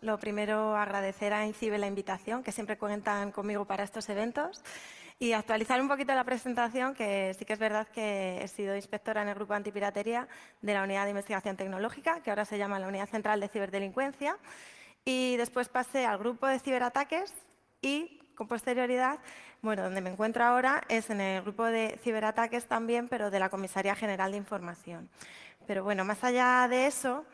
Lo primero, agradecer a INCIBE la invitación, que siempre cuentan conmigo para estos eventos. Y actualizar un poquito la presentación, que sí que es verdad que he sido inspectora en el Grupo Antipiratería de la Unidad de Investigación Tecnológica, que ahora se llama la Unidad Central de Ciberdelincuencia. Y después pasé al Grupo de Ciberataques y, con posterioridad, bueno, donde me encuentro ahora es en el Grupo de Ciberataques también, pero de la Comisaría General de Información. Pero bueno, más allá de eso,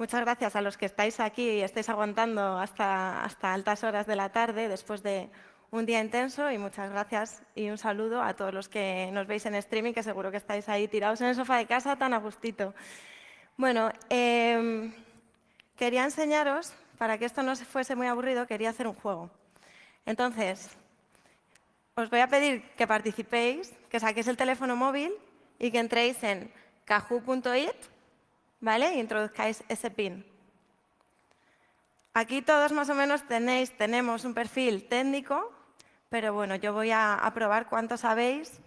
Muchas gracias a los que estáis aquí y estáis aguantando hasta, hasta altas horas de la tarde después de un día intenso y muchas gracias y un saludo a todos los que nos veis en streaming, que seguro que estáis ahí tirados en el sofá de casa tan a gustito. Bueno, em, quería enseñaros, para que esto no se fuese muy aburrido, quería hacer un juego. Entonces, os voy a pedir que participéis, que saquéis el teléfono móvil y que entréis en kahoo.it. ¿vale? Y introduzcáis ese pin. Aquí todos más o menos tenéis, tenemos un perfil técnico, pero bueno, yo voy a, probar cuánto sabéis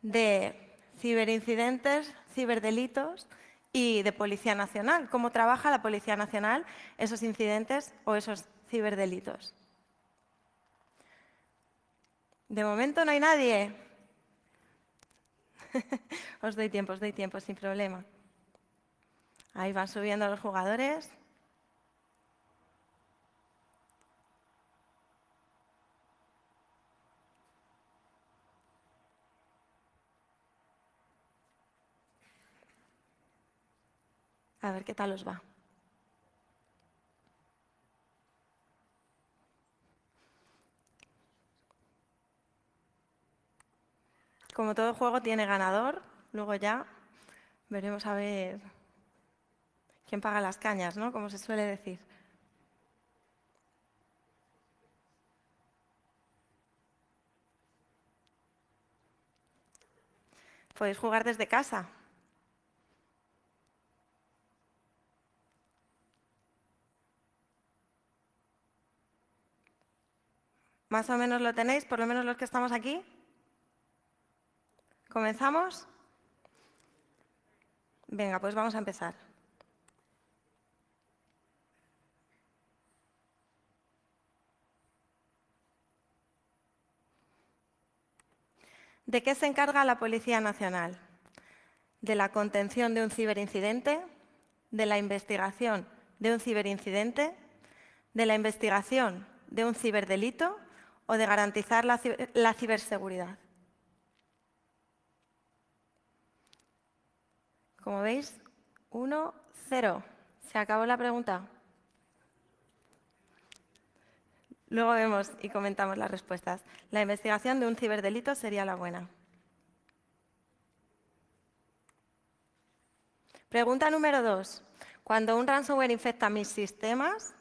de ciberincidentes, ciberdelitos y de Policía Nacional. ¿Cómo trabaja la Policía Nacional esos incidentes o esos ciberdelitos? De momento no hay nadie. os doy tiempo, os doy tiempo, sin problema. Ahí van subiendo los jugadores. A ver qué tal os va. Como todo juego tiene ganador, luego ya veremos a ver ¿Quién paga las cañas, no? Como se suele decir. Podéis jugar desde casa. ¿Más o menos lo tenéis? Por lo menos los que estamos aquí. ¿Comenzamos? Venga, pues vamos a empezar. ¿De qué se encarga la Policía Nacional? De la contención de un ciberincidente, de la investigación de un ciberincidente, de la investigación de un ciberdelito o de garantizar la, ciberseguridad. Como veis, 1, 0. Se acabó la pregunta. Luego vemos y comentamos las respuestas. La investigación de un ciberdelito sería la buena. Pregunta número dos. Cuando un ransomware infecta mis sistemas,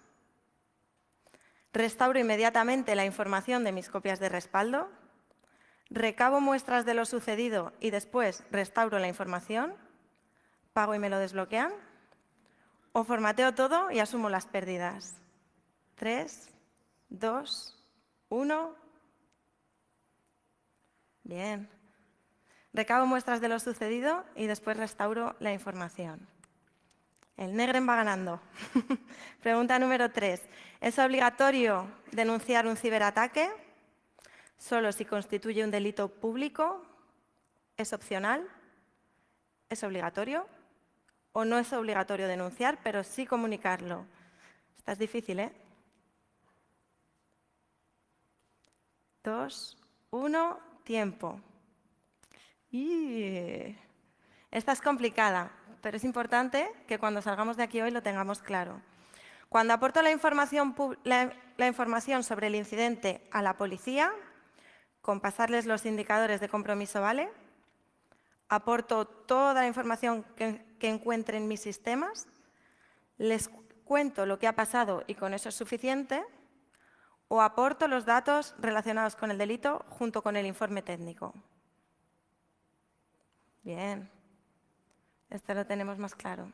restauro inmediatamente la información de mis copias de respaldo, recabo muestras de lo sucedido y después restauro la información, pago y me lo desbloquean, o formateo todo y asumo las pérdidas. Tres, dos, uno. Bien. Recabo muestras de lo sucedido y después restauro la información. El Negren va ganando. Pregunta número tres. ¿Es obligatorio denunciar un ciberataque? Solo si constituye un delito público. ¿Es opcional? ¿Es obligatorio? ¿O no es obligatorio denunciar, pero sí comunicarlo? Esta es difícil, ¿eh? dos, uno, tiempo. Y esta es complicada, pero es importante que cuando salgamos de aquí hoy lo tengamos claro. Cuando aporto la información, información sobre el incidente a la policía, con pasarles los indicadores de compromiso, ¿vale? Aporto toda la información que encuentre en mis sistemas, les cuento lo que ha pasado y con eso es suficiente o aporto los datos relacionados con el delito junto con el informe técnico. Bien, Esto lo tenemos más claro.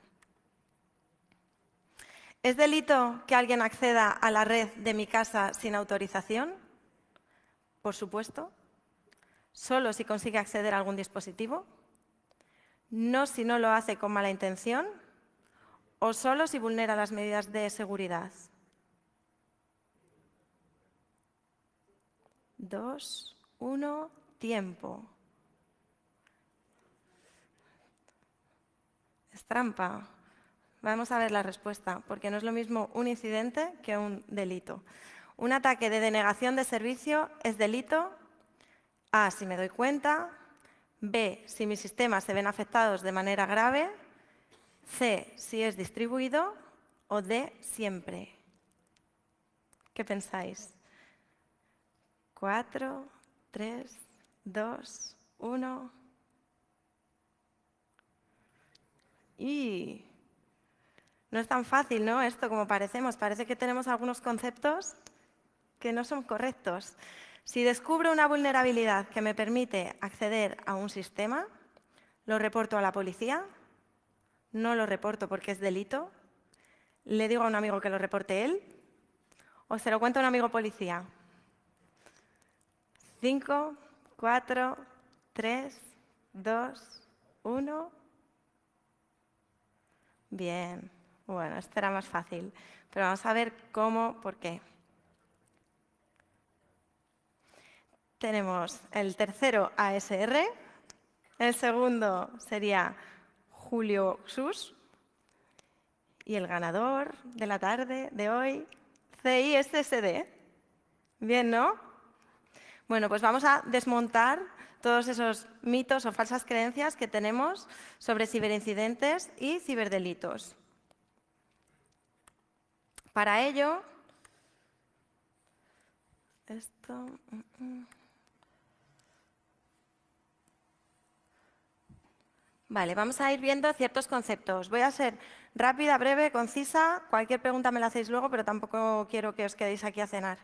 ¿Es delito que alguien acceda a la red de mi casa sin autorización? Por supuesto. Solo si consigue acceder a algún dispositivo. No si no lo hace con mala intención. O solo si vulnera las medidas de seguridad. dos, uno, tiempo. Es trampa. Vamos a ver la respuesta, porque no es lo mismo un incidente que un delito. Un ataque de denegación de servicio es delito A, si me doy cuenta, B, si mis sistemas se ven afectados de manera grave, C, si es distribuido o D, siempre. ¿Qué pensáis? Cuatro, tres, dos, uno. Y no es tan fácil, ¿no? Esto como parecemos. Parece que tenemos algunos conceptos que no son correctos. Si descubro una vulnerabilidad que me permite acceder a un sistema, ¿lo reporto a la policía? ¿No lo reporto porque es delito? ¿Le digo a un amigo que lo reporte él? ¿O se lo cuento a un amigo policía? 5, 4, 3, 2, 1. Bien, bueno, este era más fácil, pero vamos a ver cómo, por qué. Tenemos el tercero ASR, el segundo sería Julio Xus y el ganador de la tarde de hoy, CISSD. Bien, ¿no? Bueno, pues vamos a desmontar todos esos mitos o falsas creencias que tenemos sobre ciberincidentes y ciberdelitos. Para ello, esto... Mm, mm. Vale, vamos a ir viendo ciertos conceptos. Voy a ser rápida, breve, concisa. Cualquier pregunta me la hacéis luego, pero tampoco quiero que os quedéis aquí a cenar.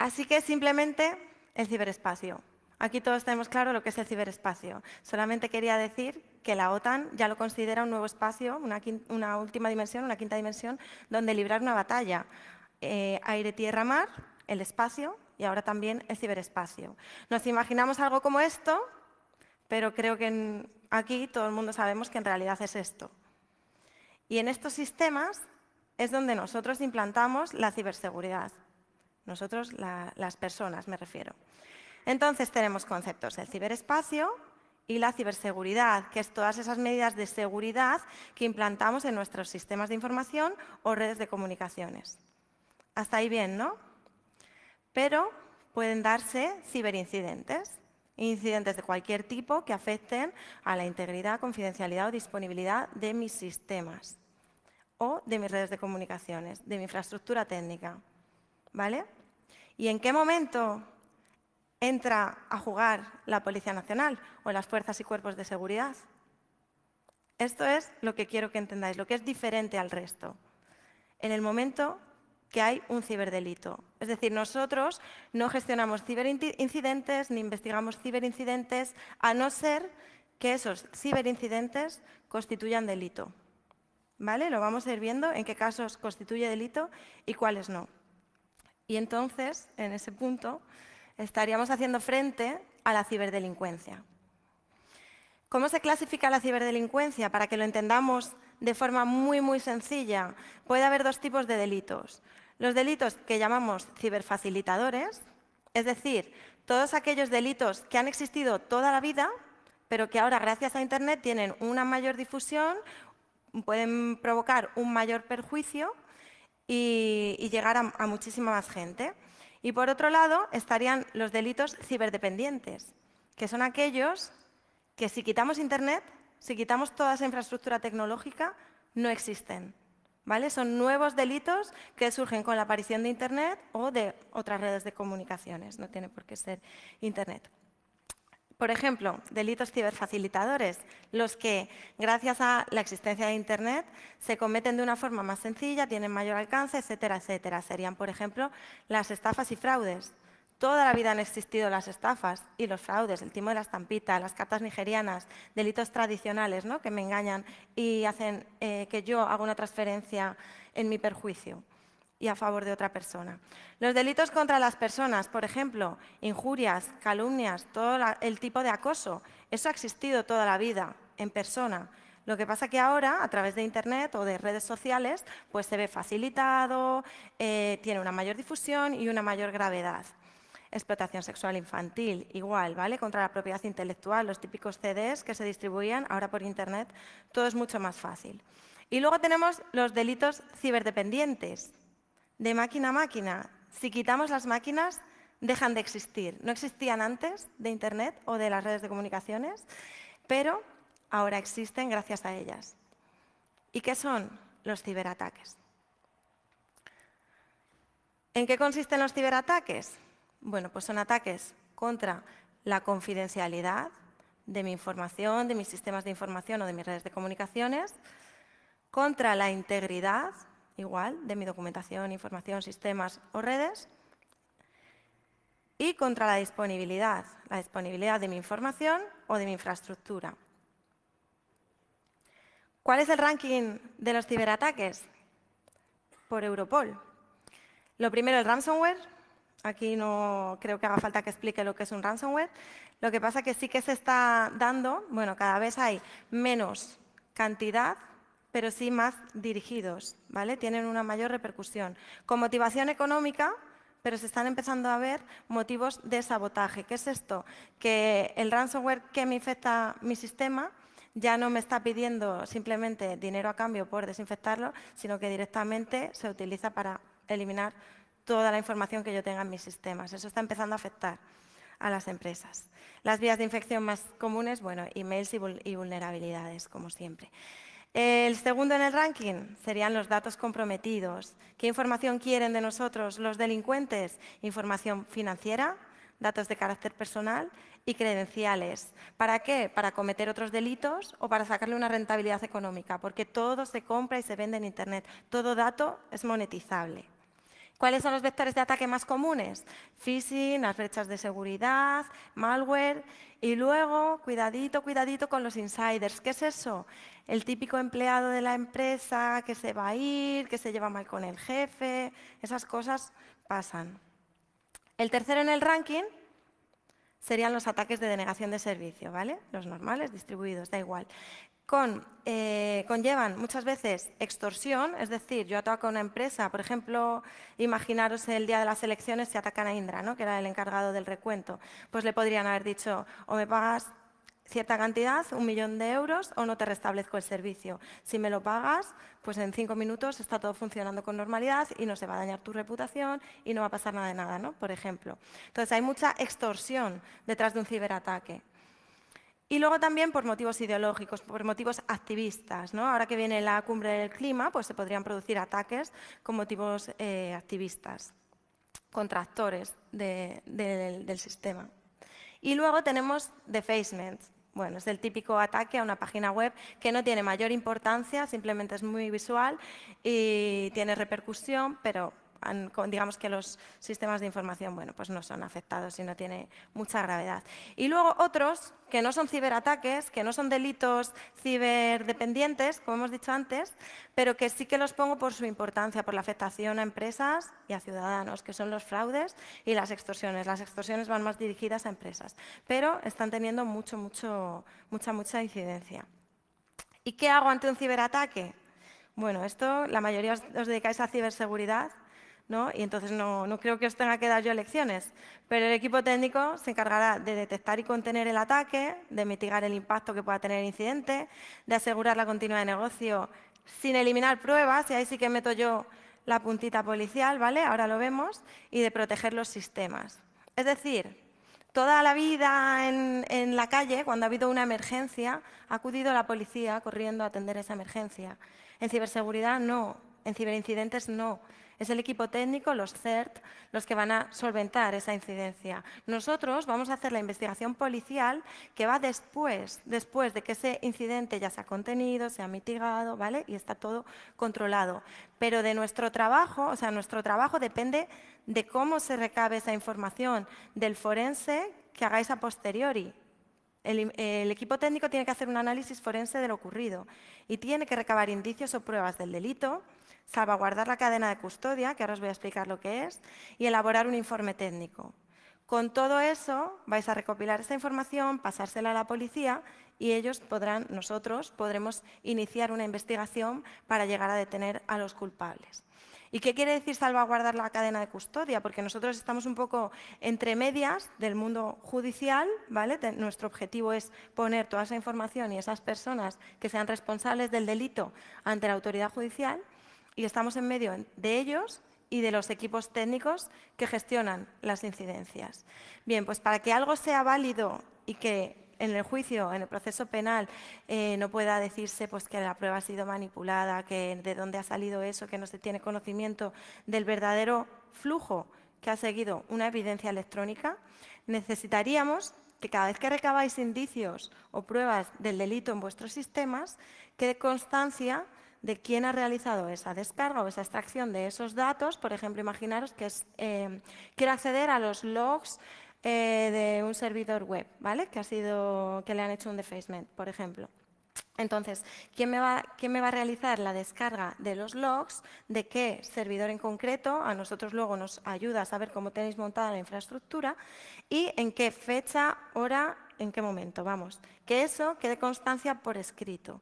Así que simplemente el ciberespacio. Aquí todos tenemos claro lo que es el ciberespacio. Solamente quería decir que la OTAN ya lo considera un nuevo espacio, una, última dimensión, una quinta dimensión, donde librar una batalla. Eh, aire, tierra, mar, el espacio y ahora también el ciberespacio. Nos imaginamos algo como esto, pero creo que aquí todo el mundo sabemos que en realidad es esto. Y en estos sistemas es donde nosotros implantamos la ciberseguridad. Nosotros, las personas, me refiero. Entonces tenemos conceptos, el ciberespacio y la ciberseguridad, que es todas esas medidas de seguridad que implantamos en nuestros sistemas de información o redes de comunicaciones. Hasta ahí bien, ¿no? Pero pueden darse ciberincidentes, incidentes de cualquier tipo que afecten a la integridad, confidencialidad o disponibilidad de mis sistemas o de mis redes de comunicaciones, de mi infraestructura técnica. ¿Vale? ¿Y en qué momento entra a jugar la Policía Nacional o las fuerzas y cuerpos de seguridad? Esto es lo que quiero que entendáis, lo que es diferente al resto. En el momento que hay un ciberdelito. Es decir, nosotros no gestionamos ciberincidentes ni investigamos ciberincidentes a no ser que esos ciberincidentes constituyan delito. ¿Vale? Lo vamos a ir viendo en qué casos constituye delito y cuáles no. Y entonces, en ese punto, estaríamos haciendo frente a la ciberdelincuencia. ¿Cómo se clasifica la ciberdelincuencia? Para que lo entendamos de forma muy, muy sencilla, puede haber dos tipos de delitos. Los delitos que llamamos ciberfacilitadores, es decir, todos aquellos delitos que han existido toda la vida, pero que ahora gracias a Internet tienen una mayor difusión, pueden provocar un mayor perjuicio y, llegar a, muchísima más gente. Y por otro lado estarían los delitos ciberdependientes, que son aquellos que si quitamos Internet, si quitamos toda esa infraestructura tecnológica, no existen. ¿vale? Son nuevos delitos que surgen con la aparición de Internet o de otras redes de comunicaciones, no tiene por qué ser Internet. Por ejemplo, delitos ciberfacilitadores, los que, gracias a la existencia de Internet, se cometen de una forma más sencilla, tienen mayor alcance, etcétera, etcétera. Serían, por ejemplo, las estafas y fraudes. Toda la vida han existido las estafas y los fraudes, el timo de la estampita, las cartas nigerianas, delitos tradicionales ¿no? que me engañan y hacen eh, que yo haga una transferencia en mi perjuicio y a favor de otra persona. Los delitos contra las personas, por ejemplo, injurias, calumnias, todo el tipo de acoso, eso ha existido toda la vida en persona. Lo que pasa que ahora, a través de Internet o de redes sociales, pues se ve facilitado, eh, tiene una mayor difusión y una mayor gravedad. Explotación sexual infantil, igual, ¿vale? Contra la propiedad intelectual, los típicos CDs que se distribuían ahora por Internet, todo es mucho más fácil. Y luego tenemos los delitos ciberdependientes, de máquina a máquina. Si quitamos las máquinas, dejan de existir. No existían antes de Internet o de las redes de comunicaciones, pero ahora existen gracias a ellas. ¿Y qué son los ciberataques? ¿En qué consisten los ciberataques? Bueno, pues son ataques contra la confidencialidad de mi información, de mis sistemas de información o de mis redes de comunicaciones, contra la integridad igual, de mi documentación, información, sistemas o redes, y contra la disponibilidad, la disponibilidad de mi información o de mi infraestructura. ¿Cuál es el ranking de los ciberataques? Por Europol. Lo primero, el ransomware. Aquí no creo que haga falta que explique lo que es un ransomware. Lo que pasa es que sí que se está dando, bueno, cada vez hay menos cantidad pero sí más dirigidos, ¿vale? Tienen una mayor repercusión. Con motivación económica, pero se están empezando a ver motivos de sabotaje. ¿Qué es esto? Que el ransomware que me infecta mi sistema ya no me está pidiendo simplemente dinero a cambio por desinfectarlo, sino que directamente se utiliza para eliminar toda la información que yo tenga en mis sistemas. Eso está empezando a afectar a las empresas. Las vías de infección más comunes, bueno, emails y vulnerabilidades, como siempre. El segundo en el ranking serían los datos comprometidos. ¿Qué información quieren de nosotros los delincuentes? Información financiera, datos de carácter personal y credenciales. ¿Para qué? Para cometer otros delitos o para sacarle una rentabilidad económica, porque todo se compra y se vende en Internet. Todo dato es monetizable. ¿Cuáles son los vectores de ataque más comunes? Phishing, las brechas de seguridad, malware y luego, cuidadito, cuidadito con los insiders. ¿Qué es eso? El típico empleado de la empresa que se va a ir, que se lleva mal con el jefe, esas cosas pasan. El tercero en el ranking serían los ataques de denegación de servicio, ¿vale? Los normales, distribuidos, da igual. Eh, conllevan muchas veces extorsión, es decir, yo ataco a una empresa, por ejemplo, imaginaros el día de las elecciones se atacan a Indra, ¿no? que era el encargado del recuento, pues le podrían haber dicho, o me pagas cierta cantidad, un millón de euros, o no te restablezco el servicio. Si me lo pagas, pues en cinco minutos está todo funcionando con normalidad y no se va a dañar tu reputación y no va a pasar nada de nada, Por ejemplo. Entonces, hay mucha extorsión detrás de un ciberataque. Y luego también por motivos ideológicos, por motivos activistas. ¿no? Ahora que viene la cumbre del clima, pues se podrían producir ataques con motivos eh, activistas, contractores actores del, del sistema. Y luego tenemos defacements, bueno, es el típico ataque a una página web que no tiene mayor importancia, simplemente es muy visual y tiene repercusión, pero digamos que los sistemas de información bueno, pues no son afectados y no tiene mucha gravedad. Y luego otros que no son ciberataques, que no son delitos ciberdependientes, como hemos dicho antes, pero que sí que los pongo por su importancia, por la afectación a empresas y a ciudadanos, que son los fraudes y las extorsiones. Las extorsiones van más dirigidas a empresas, pero están teniendo mucho, mucho, mucha, mucha incidencia. ¿Y qué hago ante un ciberataque? Bueno, esto la mayoría os dedicáis a ciberseguridad y entonces no, creo que os tenga que dar yo lecciones, pero el equipo técnico se encargará de detectar y contener el ataque, de mitigar el impacto que pueda tener el incidente, de asegurar la continuidad de negocio sin eliminar pruebas, y ahí sí que meto yo la puntita policial, ¿vale? Ahora lo vemos, y de proteger los sistemas. Es decir, toda la vida en, en, la calle, cuando ha habido una emergencia, ha acudido la policía corriendo a atender esa emergencia. En ciberseguridad no, en ciberincidentes no. Es el equipo técnico, los CERT, los que van a solventar esa incidencia. Nosotros vamos a hacer la investigación policial que va después, después de que ese incidente ya se ha contenido, se ha mitigado, ¿vale? Y está todo controlado. Pero de nuestro trabajo, o sea, nuestro trabajo depende de cómo se recabe esa información del forense que hagáis a posteriori, el, el, equipo técnico tiene que hacer un análisis forense de lo ocurrido y tiene que recabar indicios o pruebas del delito salvaguardar la cadena de custodia, que ahora os voy a explicar lo que es, y elaborar un informe técnico. Con todo eso vais a recopilar esa información, pasársela a la policía y ellos podrán, nosotros podremos iniciar una investigación para llegar a detener a los culpables. ¿Y qué quiere decir salvaguardar la cadena de custodia? Porque nosotros estamos un poco entre medias del mundo judicial, ¿vale? Nuestro objetivo es poner toda esa información y esas personas que sean responsables del delito ante la autoridad judicial y estamos en medio de ellos y de los equipos técnicos que gestionan las incidencias. Bien, pues para que algo sea válido y que en el juicio, en el proceso penal, eh, no pueda decirse pues, que la prueba ha sido manipulada, que de dónde ha salido eso, que no se tiene conocimiento del verdadero flujo que ha seguido una evidencia electrónica, necesitaríamos que cada vez que recabáis indicios o pruebas del delito en vuestros sistemas, quede constancia de quién ha realizado esa descarga o esa extracción de esos datos. Por ejemplo, imaginaros que eh, quiero acceder a los logs eh, de un servidor web, ¿vale? Que, ha sido, que le han hecho un defacement, por ejemplo. Entonces, ¿quién me, va, ¿quién me va a realizar la descarga de los logs? ¿De qué servidor en concreto? A nosotros luego nos ayuda a saber cómo tenéis montada la infraestructura y en qué fecha, hora, en qué momento, vamos. Que eso quede constancia por escrito.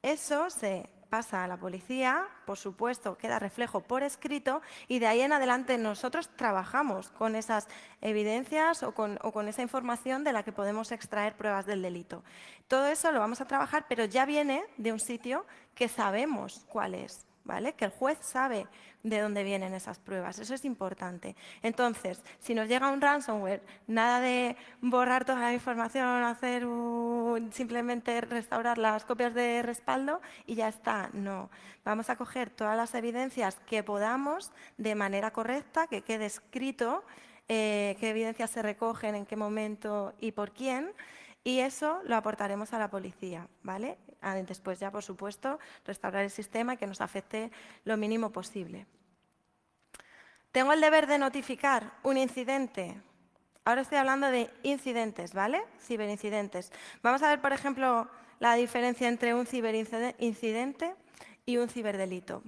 Eso se pasa a la policía, por supuesto, queda reflejo por escrito y de ahí en adelante nosotros trabajamos con esas evidencias o con, o con esa información de la que podemos extraer pruebas del delito. Todo eso lo vamos a trabajar, pero ya viene de un sitio que sabemos cuál es. Que el juez sabe de dónde vienen esas pruebas, eso es importante. Entonces, si nos llega un ransomware, nada de borrar toda la información, hacer simplemente restaurar las copias de respaldo y ya está, no. Vamos a coger todas las evidencias que podamos de manera correcta, que quede escrito eh, qué evidencias se recogen, en qué momento y por quién, y eso lo aportaremos a la policía, ¿vale? después ya, por supuesto, restaurar el sistema que nos afecte lo mínimo posible. Tengo el deber de notificar un incidente. Ahora estoy hablando de incidentes, ¿vale? Ciberincidentes. Vamos a ver, por ejemplo, la diferencia entre un ciberincidente y un ciberdelito.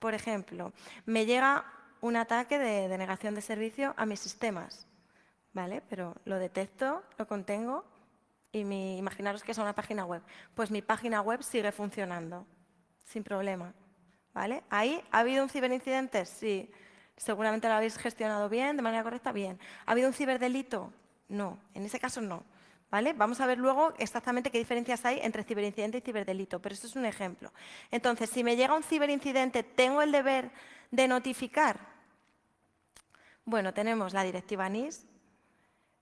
Por ejemplo, me llega un ataque de denegación de servicio a mis sistemas, ¿vale? Pero lo detecto, lo contengo y imaginaros que es una página web. Pues mi página web sigue funcionando, sin problema. ¿Vale? Ahí ha habido un ciberincidente, sí. Seguramente lo habéis gestionado bien, de manera correcta, bien. ¿Ha habido un ciberdelito? No, en ese caso no. ¿Vale? Vamos a ver luego exactamente qué diferencias hay entre ciberincidente y ciberdelito, pero esto es un ejemplo. Entonces, si me llega un ciberincidente, ¿tengo el deber de notificar? Bueno, tenemos la directiva NIS,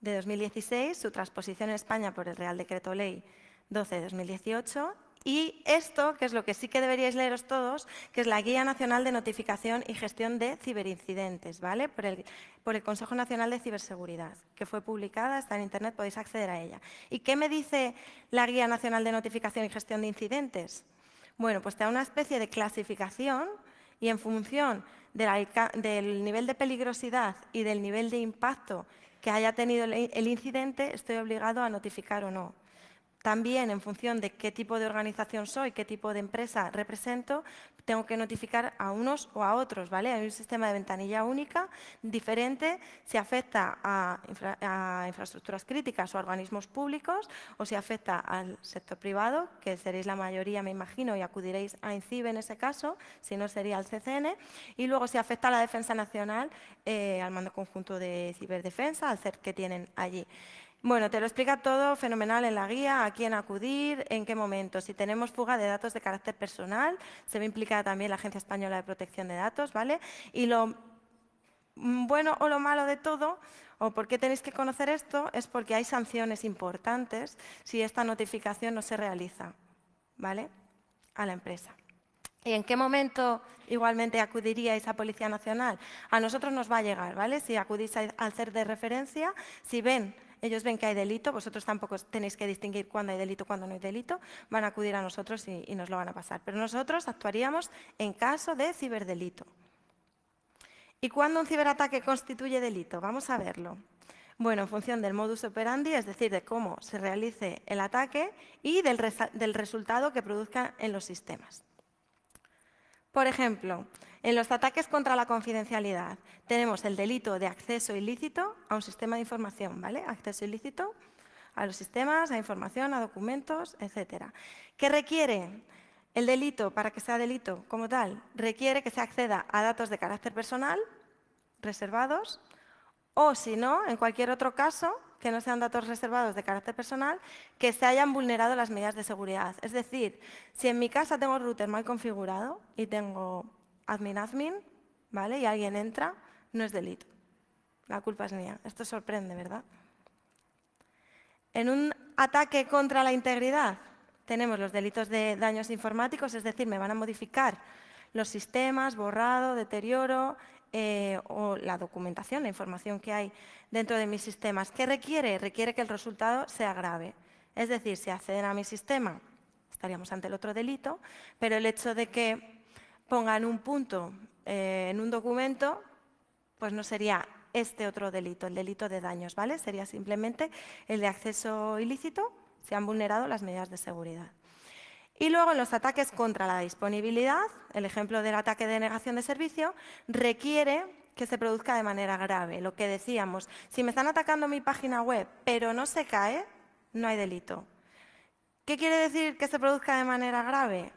de 2016, su transposición en España por el Real Decreto Ley 12 de 2018 y esto, que es lo que sí que deberíais leeros todos, que es la Guía Nacional de Notificación y Gestión de Ciberincidentes, ¿vale? Por el, Consejo Nacional de Ciberseguridad, que fue publicada, está en Internet, podéis acceder a ella. ¿Y qué me dice la Guía Nacional de Notificación y Gestión de Incidentes? Bueno, pues te da una especie de clasificación y en función del nivel de peligrosidad y del nivel de impacto que haya tenido el incidente, estoy obligado a notificar o no. También, en función de qué tipo de organización soy, qué tipo de empresa represento, tengo que notificar a unos o a otros, ¿vale? Hay un sistema de ventanilla única diferente si afecta a, infraestructuras críticas o organismos públicos o si afecta al sector privado, que seréis la mayoría, me imagino, y acudiréis a INCIBE en ese caso, si no sería al CCN, y luego si afecta a la Defensa Nacional, eh, al Mando Conjunto de Ciberdefensa, al CERT que tienen allí. Bueno, te lo explica todo fenomenal en la guía, a quién acudir, en qué momento. Si tenemos fuga de datos de carácter personal, se ve implicada también la Agencia Española de Protección de Datos, ¿vale? Y lo bueno o lo malo de todo, o por qué tenéis que conocer esto, es porque hay sanciones importantes si esta notificación no se realiza, ¿vale? A la empresa. ¿Y en qué momento igualmente acudiríais a Policía Nacional? A nosotros nos va a llegar, ¿vale? Si acudís al CER de referencia, si ven ellos ven que hay delito, vosotros tampoco tenéis que distinguir cuándo hay delito, cuándo no hay delito, van a acudir a nosotros y, nos lo van a pasar. Pero nosotros actuaríamos en caso de ciberdelito. ¿Y cuándo un ciberataque constituye delito? Vamos a verlo. Bueno, en función del modus operandi, es decir, de cómo se realice el ataque y del resultado que produzca en los sistemas. Por ejemplo, en los ataques contra la confidencialidad tenemos el delito de acceso ilícito a un sistema de información, ¿vale? Acceso ilícito a los sistemas, a información, a documentos, etc. ¿Qué requiere el delito para que sea delito como tal? Requiere que se acceda a datos de carácter personal, reservados, o si no, en cualquier otro caso, que no sean datos reservados de carácter personal, que se hayan vulnerado las medidas de seguridad. Es decir, si en mi casa tengo el router mal configurado y tengo admin, admin, ¿vale? Y alguien entra, no es delito. La culpa es mía. Esto sorprende, ¿verdad? En un ataque contra la integridad tenemos los delitos de daños informáticos, es decir, me van a modificar los sistemas, borrado, deterioro eh, o la documentación, la información que hay dentro de mis sistemas. ¿Qué requiere? Requiere que el resultado sea grave. Es decir, si acceden a mi sistema, estaríamos ante el otro delito, pero el hecho de que pongan un punto eh, en un documento, pues no sería este otro delito, el delito de daños, ¿vale? Sería simplemente el de acceso ilícito, se han vulnerado las medidas de seguridad. Y luego los ataques contra la disponibilidad, el ejemplo del ataque de negación de servicio, requiere que se produzca de manera grave. Lo que decíamos, si me están atacando mi página web, pero no se cae, no hay delito. ¿Qué quiere decir que se produzca de manera grave?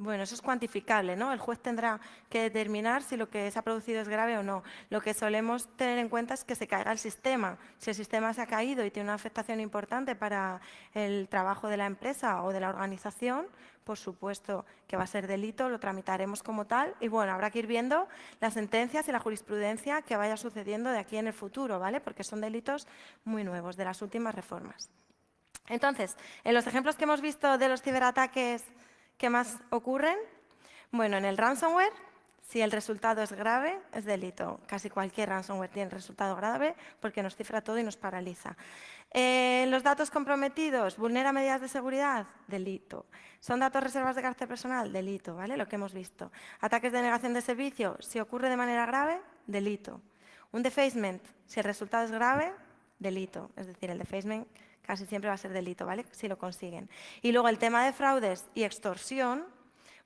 Bueno, eso es cuantificable, ¿no? El juez tendrá que determinar si lo que se ha producido es grave o no. Lo que solemos tener en cuenta es que se caiga el sistema. Si el sistema se ha caído y tiene una afectación importante para el trabajo de la empresa o de la organización, por supuesto que va a ser delito, lo tramitaremos como tal y bueno, habrá que ir viendo las sentencias y la jurisprudencia que vaya sucediendo de aquí en el futuro, ¿vale? Porque son delitos muy nuevos de las últimas reformas. Entonces, en los ejemplos que hemos visto de los ciberataques ¿Qué más ocurren? Bueno, en el ransomware, si el resultado es grave, es delito. Casi cualquier ransomware tiene resultado grave porque nos cifra todo y nos paraliza. Eh, los datos comprometidos, vulnera medidas de seguridad, delito. Son datos reservas de carácter personal, delito, ¿vale? Lo que hemos visto. Ataques de negación de servicio, si ocurre de manera grave, delito. Un defacement, si el resultado es grave, delito. Es decir, el defacement casi siempre va a ser delito, ¿vale? Si lo consiguen. Y luego el tema de fraudes y extorsión,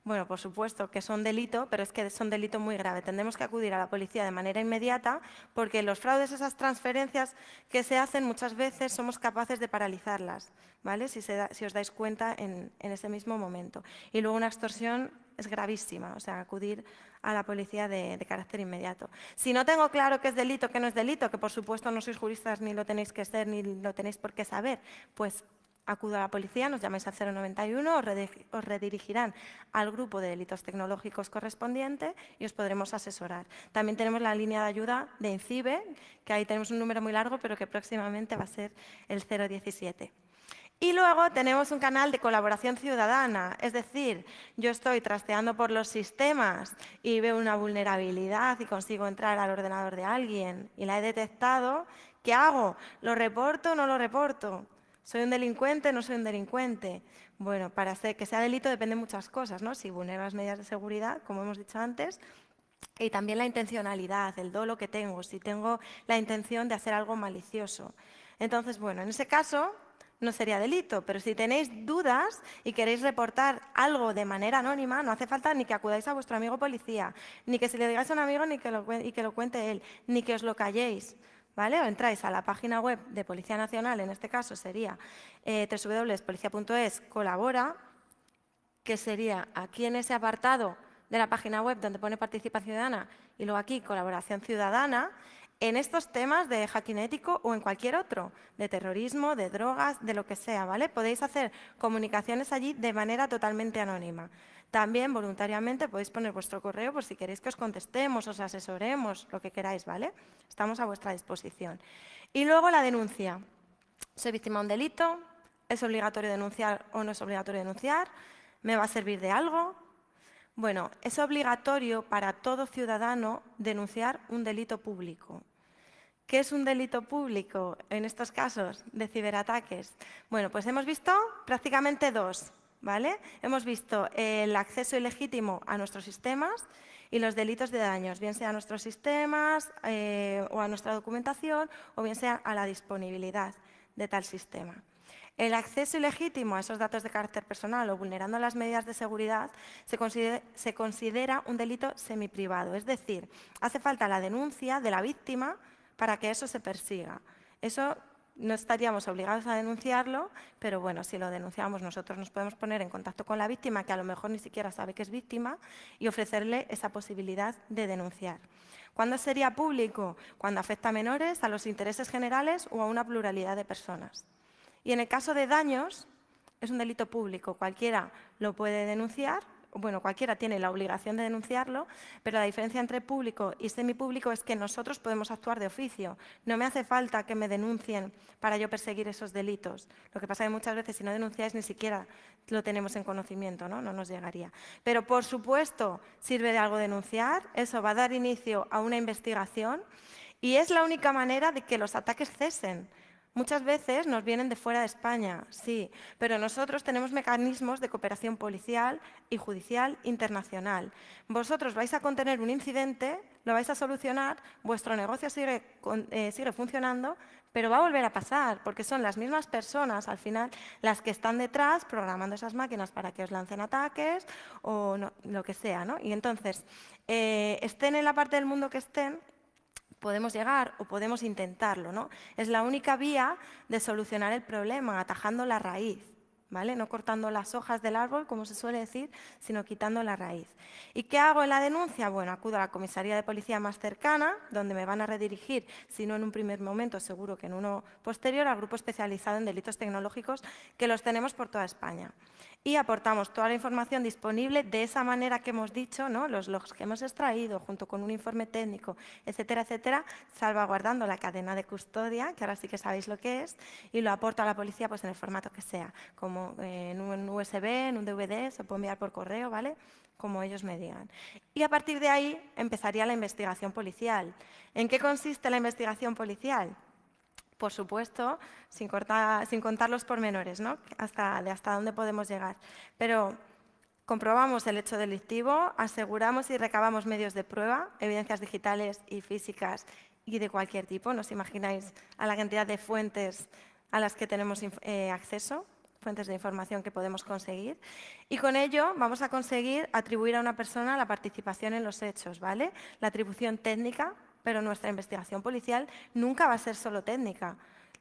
bueno, por supuesto que son delito, pero es que son delito muy grave. Tendremos que acudir a la policía de manera inmediata porque los fraudes, esas transferencias que se hacen muchas veces somos capaces de paralizarlas, ¿vale? Si, si os dais cuenta en ese mismo momento. Y luego una extorsión es gravísima, o sea, acudir a la policía de, carácter inmediato. Si no tengo claro qué es delito, qué no es delito, que por supuesto no sois juristas ni lo tenéis que ser, ni lo tenéis por qué saber, pues acudo a la policía, nos llamáis al 091, os, os redirigirán al grupo de delitos tecnológicos correspondiente y os podremos asesorar. También tenemos la línea de ayuda de INCIBE, que ahí tenemos un número muy largo, pero que próximamente va a ser el 017. Y luego tenemos un canal de colaboración ciudadana, es decir, yo estoy trasteando por los sistemas y veo una vulnerabilidad y consigo entrar al ordenador de alguien y la he detectado, ¿qué hago? ¿Lo reporto o no lo reporto? ¿Soy un delincuente o no soy un delincuente? Bueno, para que sea delito depende muchas cosas, ¿no? Si vulneras medidas de seguridad, como hemos dicho antes, y también la intencionalidad, el dolo que tengo, si tengo la intención de hacer algo malicioso. Entonces, bueno, en ese caso, no sería delito, pero si tenéis dudas y queréis reportar algo de manera anónima, no hace falta ni que acudáis a vuestro amigo policía, ni que se le digáis a un amigo ni que lo, y que lo cuente él, ni que os lo calléis. ¿Vale? O entráis a la página web de Policía Nacional, en este caso sería eh, www.policia.es, colabora, que sería aquí en ese apartado de la página web donde pone participación ciudadana y luego aquí colaboración ciudadana, en estos temas de hacking ético o en cualquier otro, de terrorismo, de drogas, de lo que sea, ¿vale? Podéis hacer comunicaciones allí de manera totalmente anónima. También voluntariamente podéis poner vuestro correo por si queréis que os contestemos, os asesoremos, lo que queráis, ¿vale? Estamos a vuestra disposición. Y luego la denuncia. Soy víctima de un delito, es obligatorio denunciar o no es obligatorio denunciar, me va a servir de algo, bueno, es obligatorio para todo ciudadano denunciar un delito público. ¿Qué es un delito público en estos casos de ciberataques? Bueno, pues hemos visto prácticamente dos, ¿vale? Hemos visto el acceso ilegítimo a nuestros sistemas y los delitos de daños, bien sea a nuestros sistemas eh, o a nuestra documentación o bien sea a la disponibilidad de tal sistema. El acceso ilegítimo a esos datos de carácter personal o vulnerando las medidas de seguridad se considera, un delito semiprivado, es decir, hace falta la denuncia de la víctima para que eso se persiga. Eso no estaríamos obligados a denunciarlo, pero bueno, si lo denunciamos nosotros nos podemos poner en contacto con la víctima, que a lo mejor ni siquiera sabe que es víctima, y ofrecerle esa posibilidad de denunciar. ¿Cuándo sería público? Cuando afecta a menores, a los intereses generales o a una pluralidad de personas. Y en el caso de daños, es un delito público, cualquiera lo puede denunciar, bueno, cualquiera tiene la obligación de denunciarlo, pero la diferencia entre público y semipúblico es que nosotros podemos actuar de oficio. No me hace falta que me denuncien para yo perseguir esos delitos. Lo que pasa es que muchas veces si no denunciáis ni siquiera lo tenemos en conocimiento, ¿no? No nos llegaría. Pero por supuesto sirve de algo denunciar, eso va a dar inicio a una investigación y es la única manera de que los ataques cesen. Muchas veces nos vienen de fuera de España, sí, pero nosotros tenemos mecanismos de cooperación policial y judicial internacional. Vosotros vais a contener un incidente, lo vais a solucionar, vuestro negocio sigue, eh, funcionando, pero va a volver a pasar, porque son las mismas personas al final las que están detrás programando esas máquinas para que os lancen ataques o lo que sea. ¿no? Y entonces, eh, estén en la parte del mundo que estén, podemos llegar o podemos intentarlo, ¿no? Es la única vía de solucionar el problema, atajando la raíz, ¿vale? No cortando las hojas del árbol, como se suele decir, sino quitando la raíz. ¿Y qué hago en la denuncia? Bueno, acudo a la comisaría de policía más cercana, donde me van a redirigir, si no en un primer momento, seguro que en uno posterior, al grupo especializado en delitos tecnológicos, que los tenemos por toda España y aportamos toda la información disponible de esa manera que hemos dicho, ¿no? los logs que hemos extraído junto con un informe técnico, etcétera, etcétera, salvaguardando la cadena de custodia, que ahora sí que sabéis lo que es, y lo aporto a la policía pues, en el formato que sea, como en un USB, en un DVD, se puede enviar por correo, ¿vale? como ellos me digan. Y a partir de ahí empezaría la investigación policial. ¿En qué consiste la investigación policial? por supuesto, sin, sin contar los pormenores, ¿no? hasta, hasta dónde podemos llegar. Pero comprobamos el hecho delictivo, aseguramos y recabamos medios de prueba, evidencias digitales y físicas y de cualquier tipo. nos imagináis a la cantidad de fuentes a las que tenemos eh, acceso? fuentes de información que podemos conseguir. Y con ello vamos a conseguir atribuir a una persona la participación en los hechos, ¿vale? La atribución técnica pero nuestra investigación policial nunca va a ser solo técnica.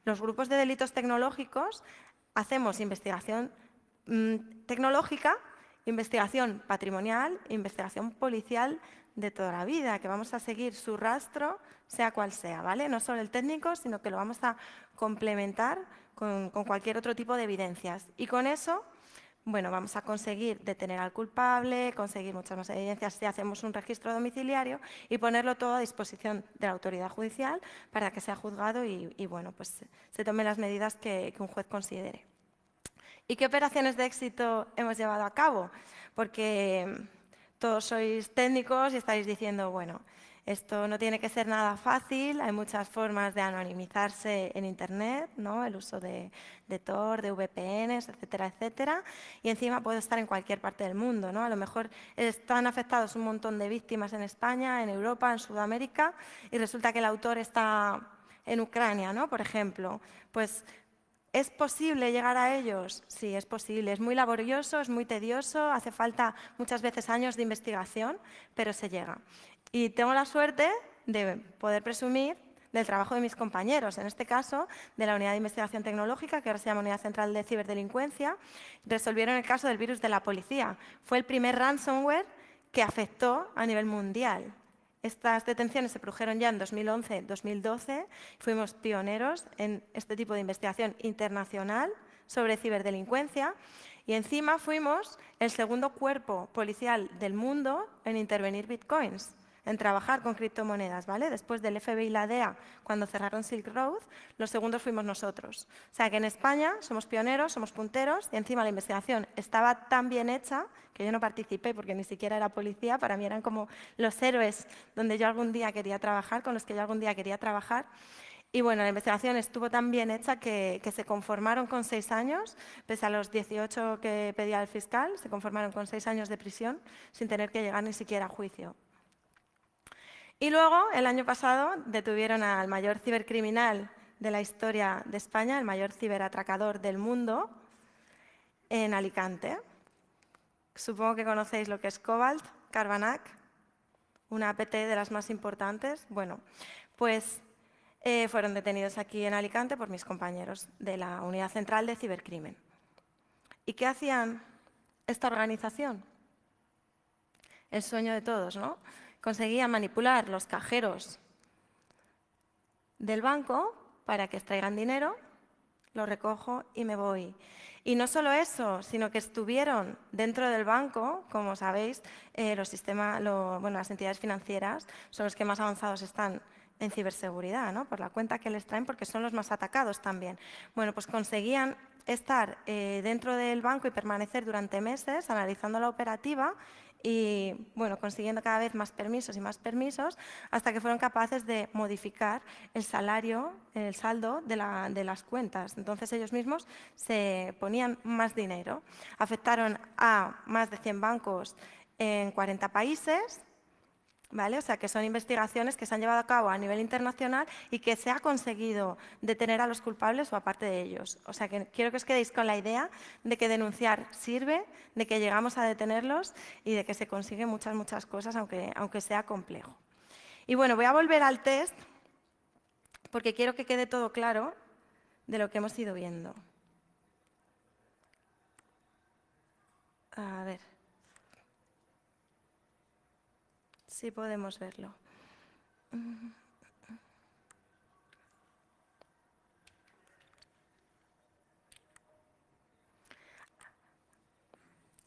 Los grupos de delitos tecnológicos hacemos investigación mm, tecnológica, investigación patrimonial, investigación policial de toda la vida, que vamos a seguir su rastro, sea cual sea, ¿vale? No solo el técnico, sino que lo vamos a complementar con, con cualquier otro tipo de evidencias. Y con eso bueno, vamos a conseguir detener al culpable, conseguir muchas más evidencias si hacemos un registro domiciliario y ponerlo todo a disposición de la autoridad judicial para que sea juzgado y, bueno, pues se tomen las medidas que, que un juez considere. ¿Y qué operaciones de éxito hemos llevado a cabo? Porque todos sois técnicos y estáis diciendo, bueno, esto no tiene que ser nada fácil, hay muchas formas de anonimizarse en Internet, ¿no? el uso de, Tor, de VPNs, etcétera, etcétera. Y encima puede estar en cualquier parte del mundo. ¿no? A lo mejor están afectados un montón de víctimas en España, en Europa, en Sudamérica, y resulta que el autor está en Ucrania, ¿no? por ejemplo. Pues ¿Es posible llegar a ellos? Sí, es posible. Es muy laborioso, es muy tedioso, hace falta muchas veces años de investigación, pero se llega. Y tengo la suerte de poder presumir del trabajo de mis compañeros, en este caso de la Unidad de Investigación Tecnológica, que ahora se llama Unidad Central de Ciberdelincuencia, resolvieron el caso del virus de la policía. Fue el primer ransomware que afectó a nivel mundial. Estas detenciones se produjeron ya en 2011-2012. Fuimos pioneros en este tipo de investigación internacional sobre ciberdelincuencia y encima fuimos el segundo cuerpo policial del mundo en intervenir bitcoins en trabajar con criptomonedas, ¿vale? Después del FBI y la DEA, cuando cerraron Silk Road, los segundos fuimos nosotros. O sea que en España somos pioneros, somos punteros y encima la investigación estaba tan bien hecha que yo no participé porque ni siquiera era policía, para mí eran como los héroes donde yo algún día quería trabajar, con los que yo algún día quería trabajar. Y bueno, la investigación estuvo tan bien hecha que, que, se conformaron con seis años, pese a los 18 que pedía el fiscal, se conformaron con seis años de prisión sin tener que llegar ni siquiera a juicio. Y luego, el año pasado, detuvieron al mayor cibercriminal de la historia de España, el mayor ciberatracador del mundo, en Alicante. Supongo que conocéis lo que es Cobalt, Carbanac, una APT de las más importantes. Bueno, pues eh, fueron detenidos aquí en Alicante por mis compañeros de la Unidad Central de Cibercrimen. ¿Y qué hacían esta organización? El sueño de todos, ¿no? conseguía manipular los cajeros del banco para que extraigan dinero, lo recojo y me voy. Y no solo eso, sino que estuvieron dentro del banco, como sabéis, eh, los sistemas, las entidades financieras son los que más avanzados están en ciberseguridad, ¿no? por la cuenta que les traen, porque son los más atacados también. Bueno, pues conseguían estar eh, dentro del banco y permanecer durante meses analizando la operativa y bueno, consiguiendo cada vez más permisos y más permisos hasta que fueron capaces de modificar el salario, el saldo de, la, de las cuentas. Entonces ellos mismos se ponían más dinero. Afectaron a más de 100 bancos en 40 países o sea, que son investigaciones que se han llevado a cabo a nivel internacional y que se ha conseguido detener a los culpables o aparte de ellos. O sea, que quiero que os quedéis con la idea de que denunciar sirve, de que llegamos a detenerlos y de que se consiguen muchas, muchas cosas, aunque, aunque sea complejo. Y bueno, voy a volver al test porque quiero que quede todo claro de lo que hemos ido viendo. A ver. Sí podemos verlo.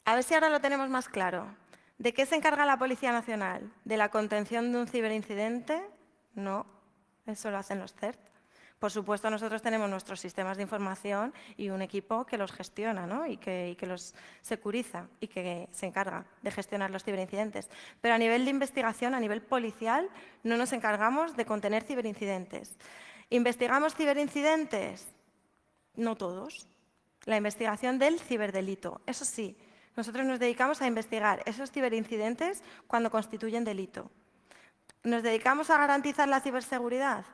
A ver si ahora lo tenemos más claro. ¿De qué se encarga la Policía Nacional? ¿De la contención de un ciberincidente? No, eso lo hacen los CERT. Por supuesto, nosotros tenemos nuestros sistemas de información y un equipo que los gestiona y, que, y, que, los securiza y que se encarga de gestionar los ciberincidentes. Pero a nivel de investigación, a nivel policial, no nos encargamos de contener ciberincidentes. ¿Investigamos ciberincidentes? No todos. La investigación del ciberdelito, eso sí. Nosotros nos dedicamos a investigar esos ciberincidentes cuando constituyen delito. ¿Nos dedicamos a garantizar la ciberseguridad?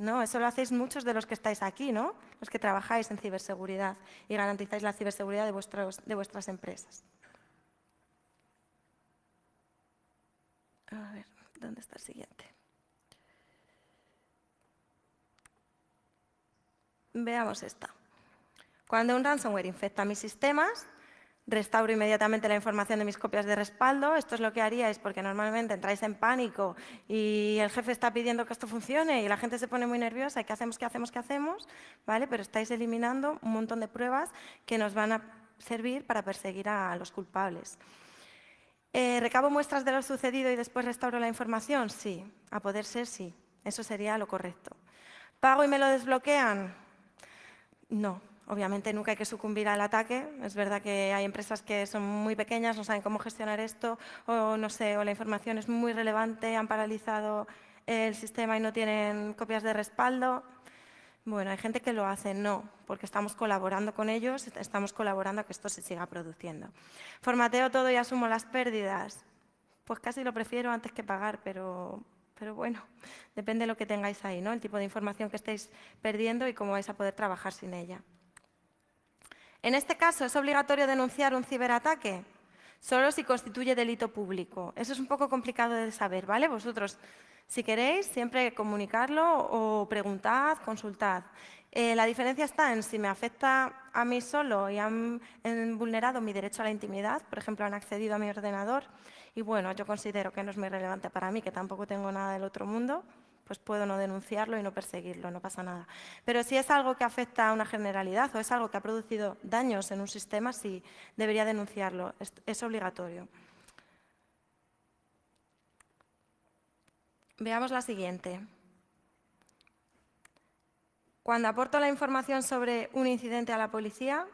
¿no? Eso lo hacéis muchos de los que estáis aquí, ¿no? Los que trabajáis en ciberseguridad y garantizáis la ciberseguridad de, de vuestras empresas. A ver, ¿dónde está el siguiente? Veamos esta. Cuando un ransomware infecta mis sistemas, restauro inmediatamente la información de mis copias de respaldo. Esto es lo que haríais porque normalmente entráis en pánico y el jefe está pidiendo que esto funcione y la gente se pone muy nerviosa qué hacemos, qué hacemos, qué hacemos, ¿vale? Pero estáis eliminando un montón de pruebas que nos van a servir para perseguir a los culpables. Eh, ¿Recabo muestras de lo sucedido y después restauro la información? Sí, a poder ser sí. Eso sería lo correcto. ¿Pago y me lo desbloquean? No, Obviamente nunca hay que sucumbir al ataque. Es verdad que hay empresas que son muy pequeñas, no saben cómo gestionar esto, o no sé, o la información es muy relevante, han paralizado el sistema y no tienen copias de respaldo. Bueno, hay gente que lo hace, no, porque estamos colaborando con ellos, estamos colaborando a que esto se siga produciendo. Formateo todo y asumo las pérdidas. Pues casi lo prefiero antes que pagar, pero, bueno, depende de lo que tengáis ahí, ¿no? El tipo de información que estéis perdiendo y cómo vais a poder trabajar sin ella. En este caso, ¿es obligatorio denunciar un ciberataque? Solo si constituye delito público. Eso es un poco complicado de saber, ¿vale? Vosotros, si queréis, siempre comunicarlo o preguntad, consultad. Eh, la diferencia está en si me afecta a mí solo y han vulnerado mi derecho a la intimidad, por ejemplo, han accedido a mi ordenador, y bueno, yo considero que no es muy relevante para mí, que tampoco tengo nada del otro mundo, pues puedo no denunciarlo y no perseguirlo, no pasa nada. Pero si es algo que afecta a una generalidad o es algo que ha producido daños en un sistema, sí debería denunciarlo, es, obligatorio. Veamos la siguiente. Cuando aporto la información sobre un incidente a la policía,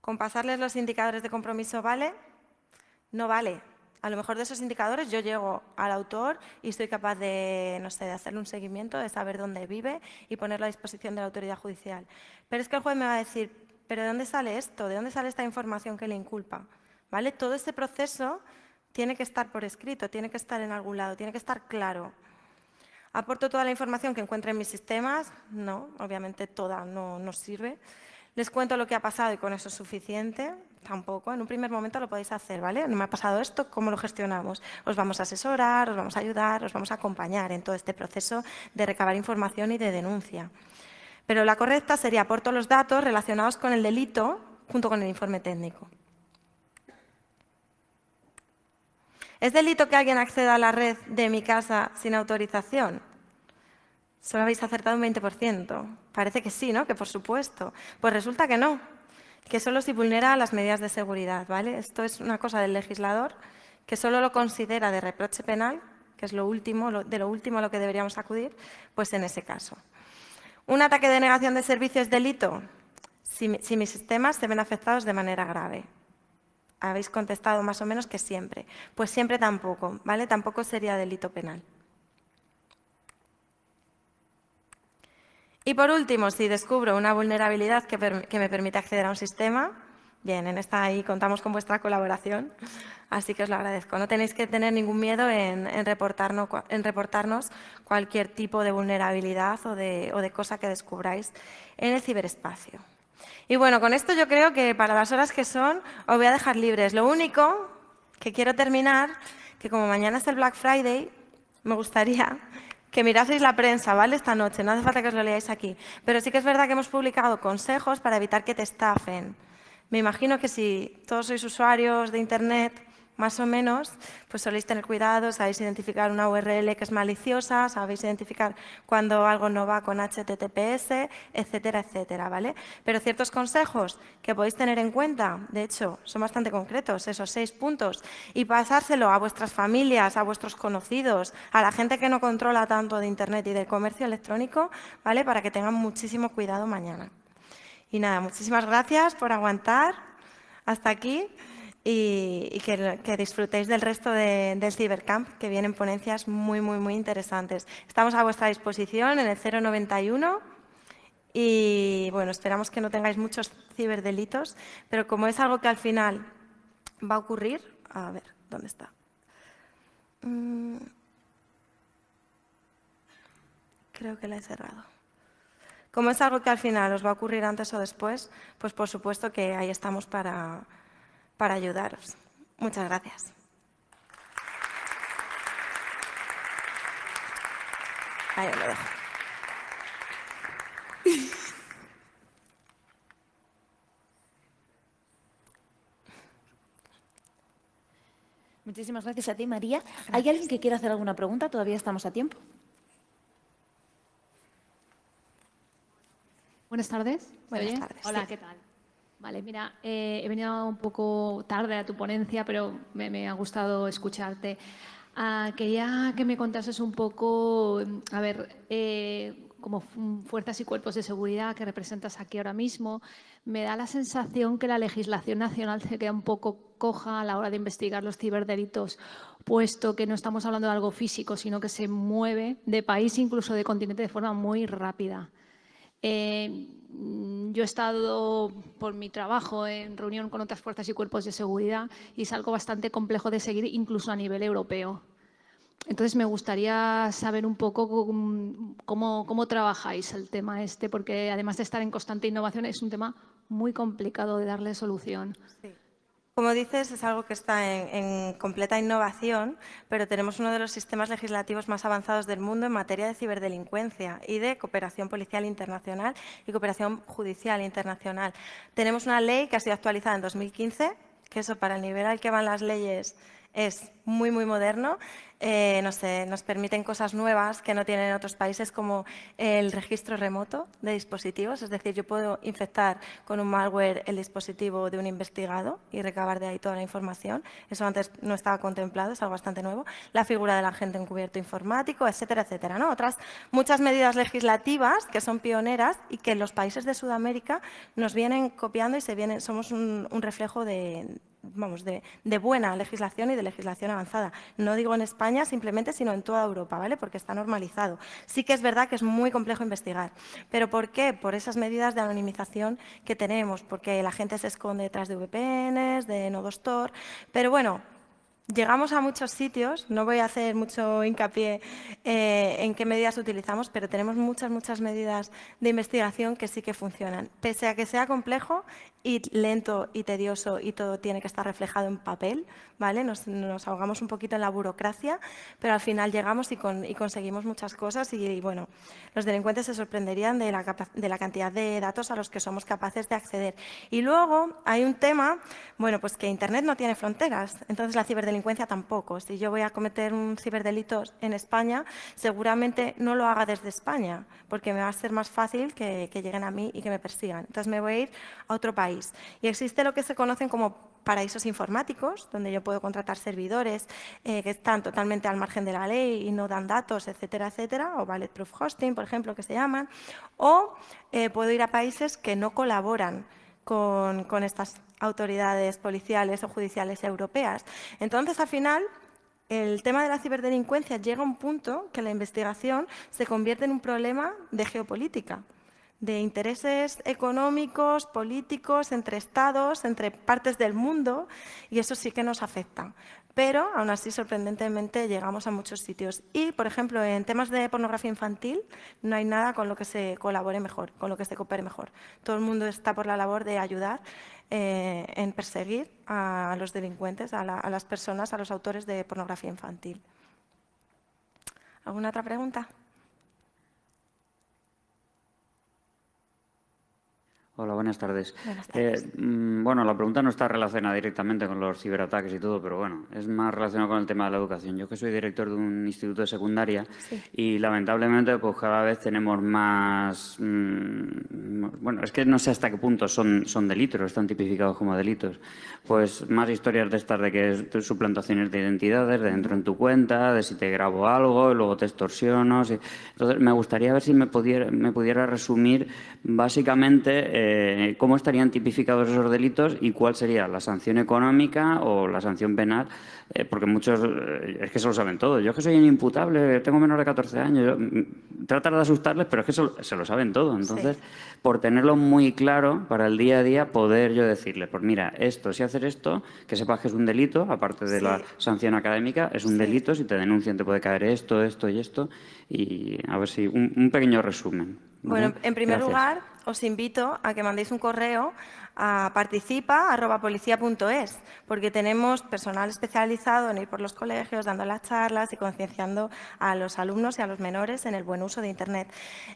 ¿con pasarles los indicadores de compromiso vale? No vale, a lo mejor de esos indicadores yo llego al autor y soy capaz de, no sé, de hacerle un seguimiento, de saber dónde vive y ponerlo a disposición de la autoridad judicial. Pero es que el juez me va a decir, ¿pero de dónde sale esto? ¿De dónde sale esta información que le inculpa? ¿Vale? Todo ese proceso tiene que estar por escrito, tiene que estar en algún lado, tiene que estar claro. ¿Aporto toda la información que encuentre en mis sistemas? No, obviamente toda no nos sirve. Les cuento lo que ha pasado y con eso es suficiente tampoco. En un primer momento lo podéis hacer, ¿vale? No me ha pasado esto, ¿cómo lo gestionamos? Os vamos a asesorar, os vamos a ayudar, os vamos a acompañar en todo este proceso de recabar información y de denuncia. Pero la correcta sería todos los datos relacionados con el delito junto con el informe técnico. ¿Es delito que alguien acceda a la red de mi casa sin autorización? Solo habéis acertado un 20%. Parece que sí, ¿no? Que por supuesto. Pues resulta que no que solo si vulnera las medidas de seguridad, ¿vale? Esto es una cosa del legislador que solo lo considera de reproche penal, que es lo último, de lo último a lo que deberíamos acudir, pues en ese caso. Un ataque de negación de servicio es delito si mis sistemas se ven afectados de manera grave. Habéis contestado más o menos que siempre. Pues siempre tampoco, ¿vale? Tampoco sería delito penal. Y por último, si descubro una vulnerabilidad que, me permite acceder a un sistema, bien, en esta ahí contamos con vuestra colaboración, así que os lo agradezco. No tenéis que tener ningún miedo en, reportarnos, cualquier tipo de vulnerabilidad o de, o de cosa que descubráis en el ciberespacio. Y bueno, con esto yo creo que para las horas que son os voy a dejar libres. Lo único que quiero terminar, que como mañana es el Black Friday, me gustaría que miraseis la prensa, ¿vale? Esta noche, no hace falta que os lo leáis aquí. Pero sí que es verdad que hemos publicado consejos para evitar que te estafen. Me imagino que si todos sois usuarios de Internet, más o menos, pues soléis tener cuidado, sabéis identificar una URL que es maliciosa, sabéis identificar cuando algo no va con HTTPS, etcétera, etcétera, ¿vale? Pero ciertos consejos que podéis tener en cuenta, de hecho, son bastante concretos, esos seis puntos, y pasárselo a vuestras familias, a vuestros conocidos, a la gente que no controla tanto de Internet y del comercio electrónico, ¿vale? Para que tengan muchísimo cuidado mañana. Y nada, muchísimas gracias por aguantar hasta aquí y, que, disfrutéis del resto del Cibercamp, que vienen ponencias muy, muy, muy interesantes. Estamos a vuestra disposición en el 091 y, bueno, esperamos que no tengáis muchos ciberdelitos, pero como es algo que al final va a ocurrir, a ver, ¿dónde está? Mm. creo que la he cerrado. Como es algo que al final os va a ocurrir antes o después, pues por supuesto que ahí estamos para, para ayudaros. Muchas gracias. Ahí lo Muchísimas gracias a ti, María. ¿Hay alguien que quiera hacer alguna pregunta? Todavía estamos a tiempo. Buenas tardes. Buenas tardes. Hola, ¿qué tal? Vale, mira, eh, he venido un poco tarde a tu ponencia, pero me, ha gustado escucharte. Ah, quería que me contases un poco, a ver, eh, como fuerzas y cuerpos de seguridad que representas aquí ahora mismo, me da la sensación que la legislación nacional se queda un poco coja a la hora de investigar los ciberdelitos, puesto que no estamos hablando de algo físico, sino que se mueve de país, incluso de continente, de forma muy rápida. Eh, mm, yo he estado por mi trabajo en reunión con otras fuerzas y cuerpos de seguridad y es algo bastante complejo de seguir incluso a nivel europeo. Entonces me gustaría saber un poco cómo, cómo, trabajáis el tema este, porque además de estar en constante innovación es un tema muy complicado de darle solución. Como dices, es algo que está en, completa innovación, pero tenemos uno de los sistemas legislativos más avanzados del mundo en materia de ciberdelincuencia y de cooperación policial internacional y cooperación judicial internacional. Tenemos una ley que ha sido actualizada en 2015, que eso para el nivel al que van las leyes es muy, muy moderno. Eh, no sé, nos permiten cosas nuevas que no tienen otros países, como el registro remoto de dispositivos. Es decir, yo puedo infectar con un malware el dispositivo de un investigado y recabar de ahí toda la información. Eso antes no estaba contemplado, es algo bastante nuevo. La figura del agente encubierto informático, etcétera, etcétera. ¿no? Otras muchas medidas legislativas que son pioneras y que los países de Sudamérica nos vienen copiando y se vienen, somos un, reflejo de, vamos, de, de buena legislación y de legislación no digo en España simplemente, sino en toda Europa, ¿vale? Porque está normalizado. Sí que es verdad que es muy complejo investigar. ¿Pero por qué? Por esas medidas de anonimización que tenemos, porque la gente se esconde detrás de VPNs, de Tor. Pero bueno, Llegamos a muchos sitios, no voy a hacer mucho hincapié eh, en qué medidas utilizamos, pero tenemos muchas, muchas medidas de investigación que sí que funcionan. Pese a que sea complejo, y lento y tedioso y todo tiene que estar reflejado en papel, ¿vale? Nos, ahogamos un poquito en la burocracia, pero al final llegamos y, con, y conseguimos muchas cosas y, y, bueno, los delincuentes se sorprenderían de la, de la cantidad de datos a los que somos capaces de acceder. Y luego hay un tema, bueno, pues que Internet no tiene fronteras, entonces la ciberdelincuencia tampoco. Si yo voy a cometer un ciberdelito en España, seguramente no lo haga desde España, porque me va a ser más fácil que, que lleguen a mí y que me persigan. Entonces me voy a ir a otro país. Y existe lo que se conocen como paraísos informáticos, donde yo puedo contratar servidores eh, que están totalmente al margen de la ley y no dan datos, etcétera, etcétera, o proof hosting, por ejemplo, que se llaman, o eh, puedo ir a países que no colaboran con estas autoridades policiales o judiciales europeas. Entonces, al final, el tema de la ciberdelincuencia llega a un punto que la investigación se convierte en un problema de geopolítica de intereses económicos, políticos, entre estados, entre partes del mundo, y eso sí que nos afecta. Pero aún así, sorprendentemente, llegamos a muchos sitios. Y, por ejemplo, en temas de pornografía infantil, no hay nada con lo que se colabore mejor, con lo que se coopere mejor. Todo el mundo está por la labor de ayudar eh, en perseguir a los delincuentes, a, a las personas, a los autores de pornografía infantil. ¿Alguna otra pregunta? Hola, buenas tardes. Eh, mm, bueno, la pregunta no está relacionada directamente con los ciberataques y todo, pero bueno, es más relacionado con el tema de la educación. Yo que soy director de un instituto de secundaria y lamentablemente pues cada vez tenemos más... Mm, bueno, es que no sé hasta qué punto son, son delitos, están tipificados como delitos. Pues más historias de estas de que es, suplantaciones de identidades, de dentro en tu cuenta, de si te grabo algo y luego te extorsiono. Entonces, me gustaría ver si me pudiera, resumir básicamente... Eh, eh, cómo estarían tipificados esos delitos y cuál sería la sanción económica o la sanción penal, eh, porque muchos eh, es que se lo saben todo. Yo es que soy un imputable, tengo menos de 14 años. Mm, tratar de asustarles, pero es que se lo, saben todo. Entonces, por tenerlo muy claro para el día a día, poder yo decirles, pues mira, esto, si haces esto, que sepas que es un delito, aparte de la sanción académica, es un delito, si te denuncian te puede caer esto, esto y esto, y a ver si un pequeño resumen. Bueno, en primer lugar, os invito a que mandéis un correo a participa.policia.es, porque tenemos personal especializado en ir por los colegios, dando las charlas y concienciando a los alumnos y a los menores en el buen uso de Internet.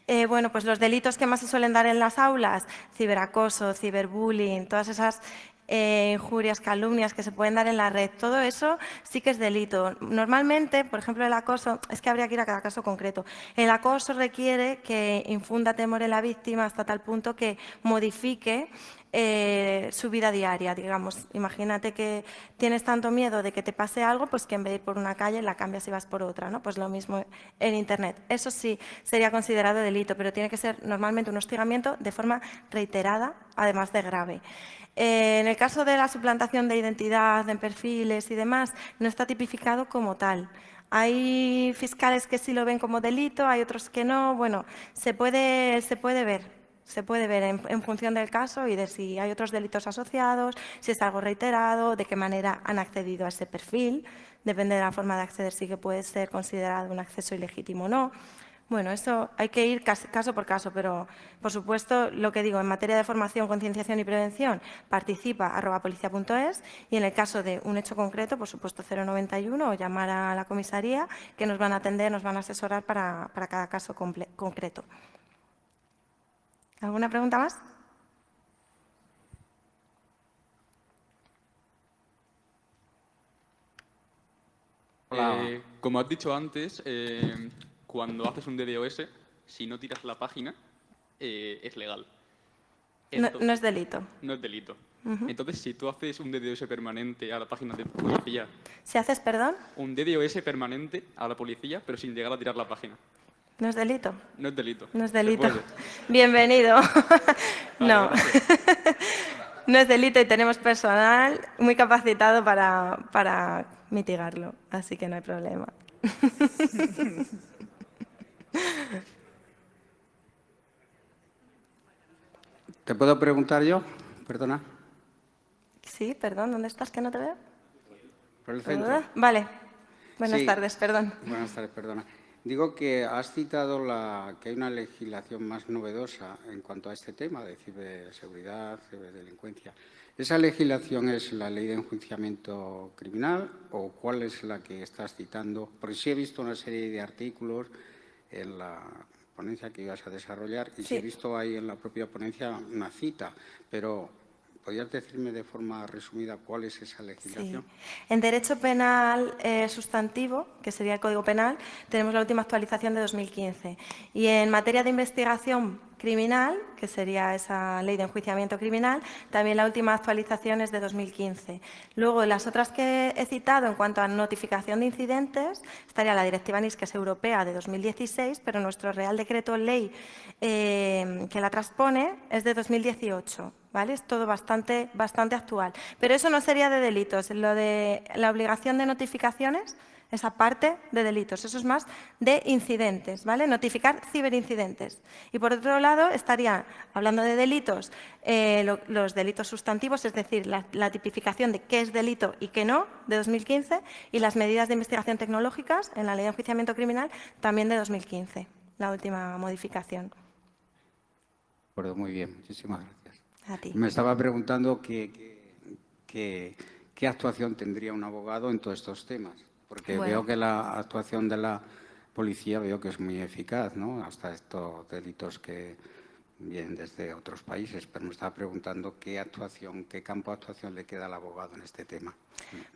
Eh, bueno, pues los delitos que más se suelen dar en las aulas, ciberacoso, ciberbullying, todas esas eh, injurias, calumnias que se pueden dar en la red, todo eso sí que es delito. Normalmente, por ejemplo, el acoso, es que habría que ir a cada caso concreto, el acoso requiere que infunda temor en la víctima hasta tal punto que modifique eh, su vida diaria, digamos. Imagínate que tienes tanto miedo de que te pase algo, pues que en vez de ir por una calle la cambias y vas por otra, ¿no? Pues lo mismo en Internet. Eso sí sería considerado delito, pero tiene que ser normalmente un hostigamiento de forma reiterada, además de grave. Eh, en el caso de la suplantación de identidad en perfiles y demás, no está tipificado como tal. Hay fiscales que sí lo ven como delito, hay otros que no. Bueno, se puede, se puede ver, se puede ver en, función del caso y de si hay otros delitos asociados, si es algo reiterado, de qué manera han accedido a ese perfil. Depende de la forma de acceder, si que puede ser considerado un acceso ilegítimo o no. Bueno, eso hay que ir caso por caso, pero por supuesto, lo que digo, en materia de formación, concienciación y prevención, participa arroba policía.es y en el caso de un hecho concreto, por supuesto 091 o llamar a la comisaría que nos van a atender, nos van a asesorar para, cada caso concreto. ¿Alguna pregunta más? Hola. Eh, como has dicho antes, eh, cuando haces un DDoS, si no tiras la página, eh, es legal. no, es delito. No es delito. Entonces, si tú haces un DDoS permanente a la página de policía... ¿Si haces, perdón? Un DDoS permanente a la policía, pero sin llegar a tirar la página. No es delito. No es delito. No es delito. Bienvenido. no. no es delito y tenemos personal muy capacitado para, para mitigarlo, así que no hay problema. ¿Te puedo preguntar yo? Perdona. Sí, perdón, ¿dónde estás que no te veo? Por el centro. Vale. Buenas tardes, perdón. Buenas tardes, perdona. Digo que has citado la, que hay una legislación más novedosa en cuanto a este tema de ciberseguridad, ciberdelincuencia. ¿Esa legislación es la ley de enjuiciamiento criminal o cuál es la que estás citando? Porque sí he visto una serie de artículos en la ponencia que ibas a desarrollar y si he visto ahí en la propia ponencia una cita, pero ¿Podrías decirme de forma resumida cuál es esa legislación? En Derecho Penal eh, Sustantivo, que sería el Código Penal, tenemos la última actualización de 2015. Y en materia de investigación criminal, que sería esa ley de enjuiciamiento criminal. También la última actualización es de 2015. Luego, las otras que he citado en cuanto a notificación de incidentes, estaría la Directiva NIS, que es europea, de 2016, pero nuestro Real Decreto Ley eh, que la transpone es de 2018. ¿Vale? Es todo bastante, bastante actual. Pero eso no sería de delitos. Lo de la obligación de notificaciones esa parte de delitos. Eso es más de incidentes, ¿vale? Notificar ciberincidentes. Y por otro lado, estaría hablando de delitos, eh, los delitos sustantivos, es decir, la, tipificación de qué es delito y qué no, de 2015, y las medidas de investigación tecnológicas en la Ley de Enjuiciamiento Criminal, también de 2015, la última modificación. muy bien, muchísimas gracias. A ti. Me estaba preguntando qué actuación tendría un abogado en todos estos temas porque veo que la actuación de la policía veo que es muy eficaz, ¿no? Hasta estos delitos que bien desde otros países, pero me estaba preguntando qué actuación, qué campo de actuación le queda al abogado en este tema.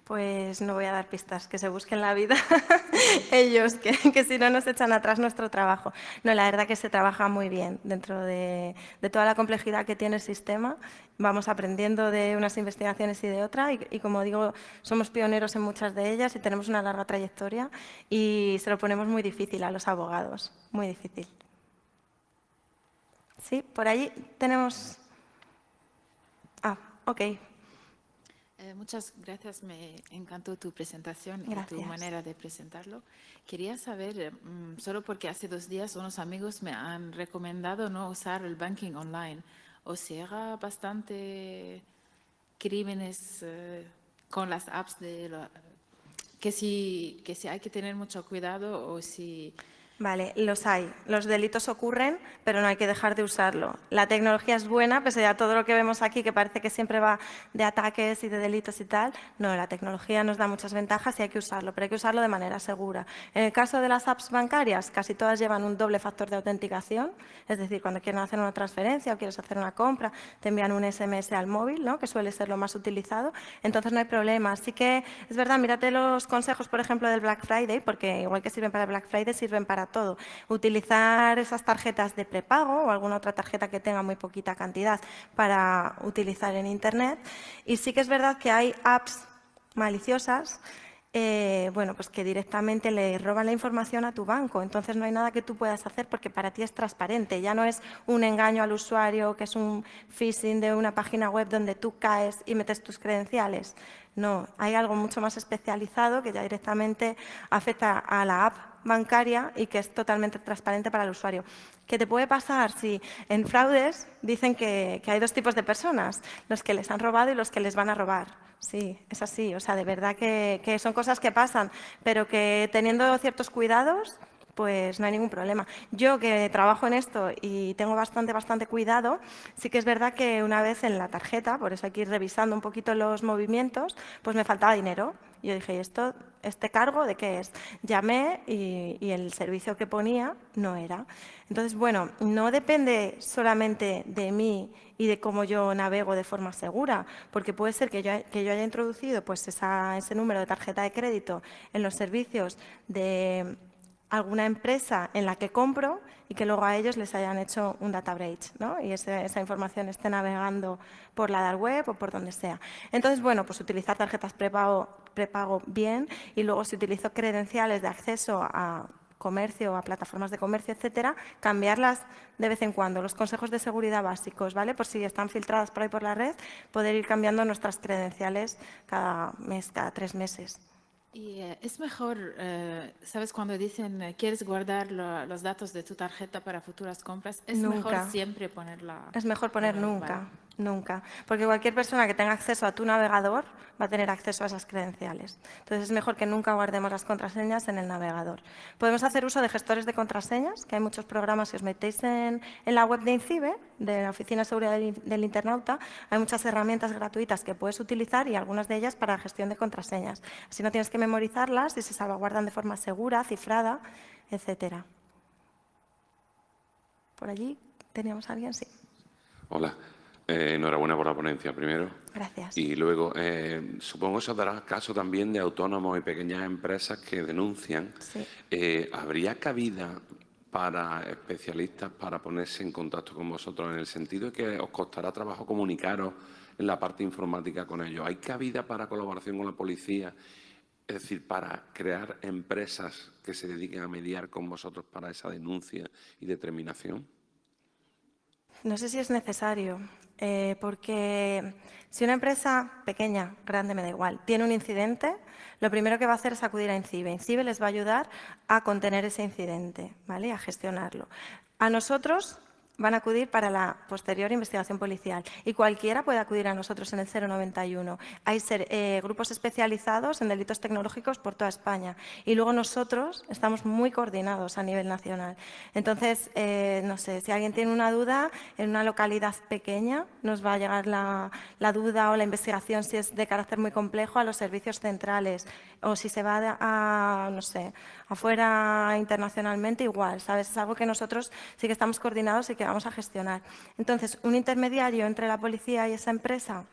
Pues no voy a dar pistas, que se busquen la vida ellos, que, si no nos echan atrás nuestro trabajo. No, la verdad que se trabaja muy bien dentro de, toda la complejidad que tiene el sistema. Vamos aprendiendo de unas investigaciones y de otras y, como digo, somos pioneros en muchas de ellas y tenemos una larga trayectoria y se lo ponemos muy difícil a los abogados, muy difícil. Sí, por allí tenemos. Ah, ok. Eh, muchas gracias, me encantó tu presentación y tu manera de presentarlo. Quería saber, eh, mm, solo porque hace dos días unos amigos me han recomendado no usar el banking online, o haga bastante crímenes eh, con las apps de que que si hay que tener mucho cuidado o si Vale, los hay. Los delitos ocurren, pero no hay que dejar de usarlo. La tecnología es buena, pese a todo lo que vemos aquí, que parece que siempre va de ataques y de delitos y tal. No, la tecnología nos da muchas ventajas y hay que usarlo, pero hay que usarlo de manera segura. En el caso de las apps bancarias, casi todas llevan un doble factor de autenticación. Es decir, cuando quieren hacer una transferencia o quieres hacer una compra, te envían un SMS al móvil, ¿no? que suele ser lo más utilizado. Entonces no hay problema. Así que es verdad, mírate los consejos, por ejemplo, del Black Friday, porque igual que sirven para Black Friday, sirven para todo. Utilizar esas tarjetas de prepago o alguna otra tarjeta que tenga muy poquita cantidad para utilizar en Internet. Y sí que es verdad que hay apps maliciosas eh, bueno, pues que directamente le roban la información a tu banco. Entonces no hay nada que tú puedas hacer porque para ti es transparente. Ya no es un engaño al usuario, que es un phishing de una página web donde tú caes y metes tus credenciales. No, hay algo mucho más especializado que ya directamente afecta a la app bancaria y que es totalmente transparente para el usuario. ¿Qué te puede pasar si en fraudes dicen que, hay dos tipos de personas, los que les han robado y los que les van a robar? Sí, es así. O sea, de verdad que, son cosas que pasan, pero que teniendo ciertos cuidados, pues no hay ningún problema. Yo que trabajo en esto y tengo bastante, bastante cuidado, sí que es verdad que una vez en la tarjeta, por eso hay que ir revisando un poquito los movimientos, pues me faltaba dinero. Yo dije, esto ¿Este cargo de qué es? Llamé y, el servicio que ponía no era. Entonces, bueno, no depende solamente de mí y de cómo yo navego de forma segura, porque puede ser que yo, que yo haya introducido pues, esa, ese número de tarjeta de crédito en los servicios de alguna empresa en la que compro y que luego a ellos les hayan hecho un data breach, Y esa información esté navegando por la dark web o por donde sea. Entonces, bueno, pues utilizar tarjetas prepago, prepago bien y luego si utilizo credenciales de acceso a comercio, o a plataformas de comercio, etcétera, cambiarlas de vez en cuando. Los consejos de seguridad básicos, ¿vale? Por si están filtradas por ahí por la red, poder ir cambiando nuestras credenciales cada mes, cada tres meses. Y eh, es mejor, eh, ¿sabes? Cuando dicen, eh, ¿quieres guardar los datos de tu tarjeta para futuras compras? Es mejor siempre ponerla. Es mejor poner nunca. Nunca, porque cualquier persona que tenga acceso a tu navegador va a tener acceso a esas credenciales. Entonces es mejor que nunca guardemos las contraseñas en el navegador. Podemos hacer uso de gestores de contraseñas, que hay muchos programas, si os metéis en, la web de INCIBE, de la Oficina de Seguridad del, Internauta, hay muchas herramientas gratuitas que puedes utilizar y algunas de ellas para gestión de contraseñas. Así no tienes que memorizarlas y se salvaguardan de forma segura, cifrada, etcétera. ¿Por allí teníamos a alguien? Sí. Hola. Eh, enhorabuena por la ponencia, primero. Gracias. Y luego, eh, supongo eso dará caso también de autónomos y pequeñas empresas que denuncian. Eh, ¿Habría cabida para especialistas para ponerse en contacto con vosotros en el sentido de que os costará trabajo comunicaros en la parte informática con ellos? ¿Hay cabida para colaboración con la policía? Es decir, para crear empresas que se dediquen a mediar con vosotros para esa denuncia y determinación. No sé si es necesario. Eh, porque si una empresa pequeña, grande, me da igual, tiene un incidente, lo primero que va a hacer es acudir a INCIBE. INCIBE les va a ayudar a contener ese incidente, ¿vale? A gestionarlo. A nosotros van a acudir para la posterior investigación policial y cualquiera puede acudir a nosotros en el 091. Hay ser, eh, grupos especializados en delitos tecnológicos por toda España y luego nosotros estamos muy coordinados a nivel nacional. Entonces, eh, no sé, si alguien tiene una duda en una localidad pequeña, nos va a llegar la, duda o la investigación si es de carácter muy complejo a los servicios centrales o si se va a, a no sé, afuera internacionalmente igual, ¿sabes? Es algo que nosotros sí que estamos coordinados y que vamos a gestionar. Entonces, un intermediario entre la policía y esa empresa,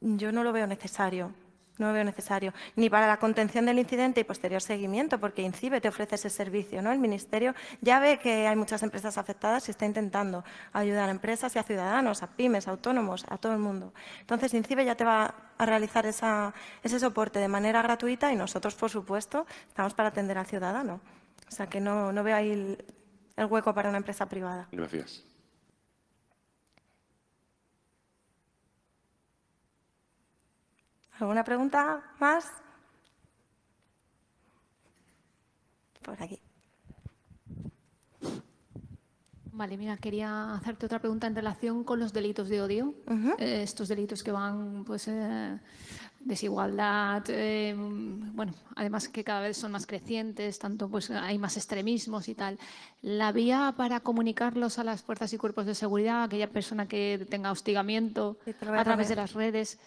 yo no lo veo necesario. No lo veo necesario, ni para la contención del incidente y posterior seguimiento, porque INCIBE te ofrece ese servicio. ¿no? El Ministerio ya ve que hay muchas empresas afectadas y está intentando ayudar a empresas y a ciudadanos, a pymes, a autónomos, a todo el mundo. Entonces, INCIBE ya te va a realizar ese soporte de manera gratuita y nosotros, por supuesto, estamos para atender al ciudadano. O sea que no, no veo ahí el hueco para una empresa privada. Gracias. ¿Alguna pregunta más? Por aquí. Vale, mira, quería hacerte otra pregunta en relación con los delitos de odio, eh, estos delitos que van pues eh, desigualdad, eh, bueno, además que cada vez son más crecientes, tanto pues hay más extremismos y tal. La vía para comunicarlos a las fuerzas y cuerpos de seguridad, aquella persona que tenga hostigamiento a través de las redes,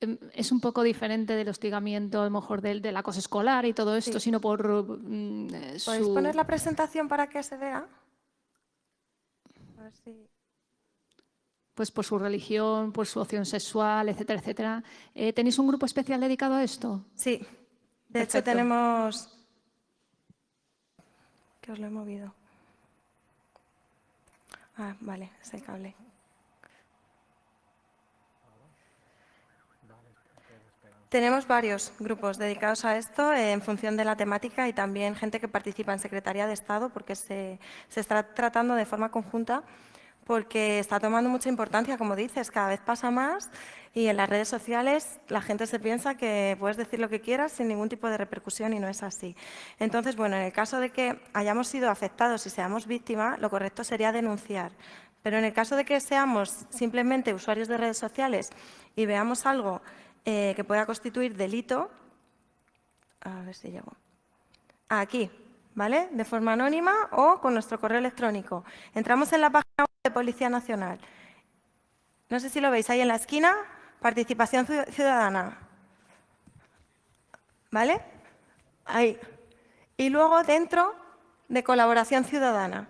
em, es un poco diferente del hostigamiento, a lo mejor del, acoso escolar y todo esto, sino por mm, puedes poner la presentación para que se vea? A ver si pues por su religión, por su opción sexual, etcétera, etcétera. Eh, ¿Tenéis un grupo especial dedicado a esto? Sí. De hecho, tenemos... Que os lo he movido. Ah, vale, es el cable. Tenemos varios grupos dedicados a esto eh, en función de la temática y también gente que participa en Secretaría de Estado porque se está tratando de forma conjunta porque está tomando mucha importancia, como dices, cada vez pasa más y en las redes sociales la gente se piensa que puedes decir lo que quieras sin ningún tipo de repercusión y no es así. Entonces, bueno, en el caso de que hayamos sido afectados y seamos víctimas, lo correcto sería denunciar. Pero en el caso de que seamos simplemente usuarios de redes sociales y veamos algo eh, que pueda constituir delito, a ver si llego. Aquí, ¿vale? De forma anónima o con nuestro correo electrónico. Entramos en la página web de Policía Nacional. No sé si lo veis ahí en la esquina, participación ciudadana. ¿Vale? Ahí. Y luego dentro de colaboración ciudadana.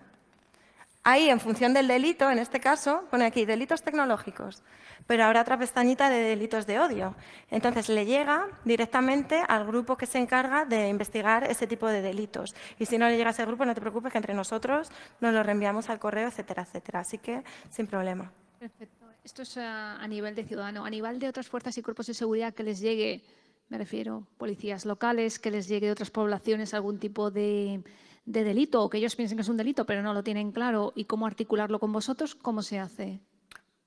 Ahí, en función del delito, en este caso, pone aquí delitos tecnológicos, pero ahora otra pestañita de delitos de odio. Entonces, le llega directamente al grupo que se encarga de investigar ese tipo de delitos. Y si no le llega a ese grupo, no te preocupes, que entre nosotros nos lo reenviamos al correo, etcétera, etcétera. Así que, sin problema. Perfecto. Esto es a, ah, a nivel de ciudadano. A nivel de otras fuerzas y cuerpos de seguridad que les llegue, me refiero, policías locales, que les llegue de otras poblaciones algún tipo de de delito o que ellos piensen que es un delito, pero no lo tienen claro y cómo articularlo con vosotros, ¿cómo se hace?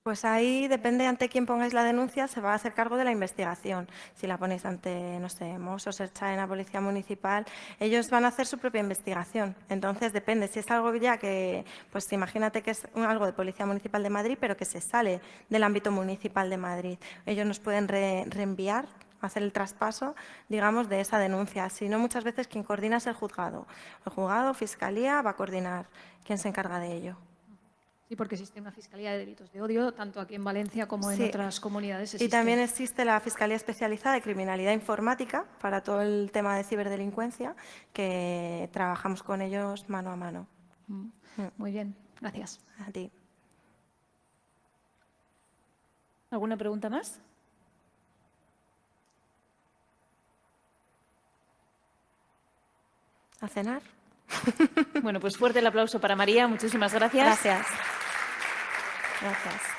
Pues ahí depende ante quién pongáis la denuncia, se va a hacer cargo de la investigación. Si la ponéis ante, no sé, Mossos, en la Policía Municipal, ellos van a hacer su propia investigación. Entonces depende, si es algo ya que, pues imagínate que es algo de Policía Municipal de Madrid, pero que se sale del ámbito municipal de Madrid. Ellos nos pueden reenviar hacer el traspaso, digamos, de esa denuncia, sino muchas veces quien coordina es el juzgado. El juzgado, fiscalía, va a coordinar quién se encarga de ello. Sí, porque existe una Fiscalía de Delitos de Odio, tanto aquí en Valencia como en otras comunidades. Existe. Y también existe la Fiscalía Especializada de Criminalidad Informática para todo el tema de ciberdelincuencia, que trabajamos con ellos mano a mano. Mm. Mm. Muy bien, gracias. A ti. ¿Alguna pregunta más? a cenar. Bueno, pues fuerte el aplauso para María. Muchísimas gracias. Gracias. Gracias.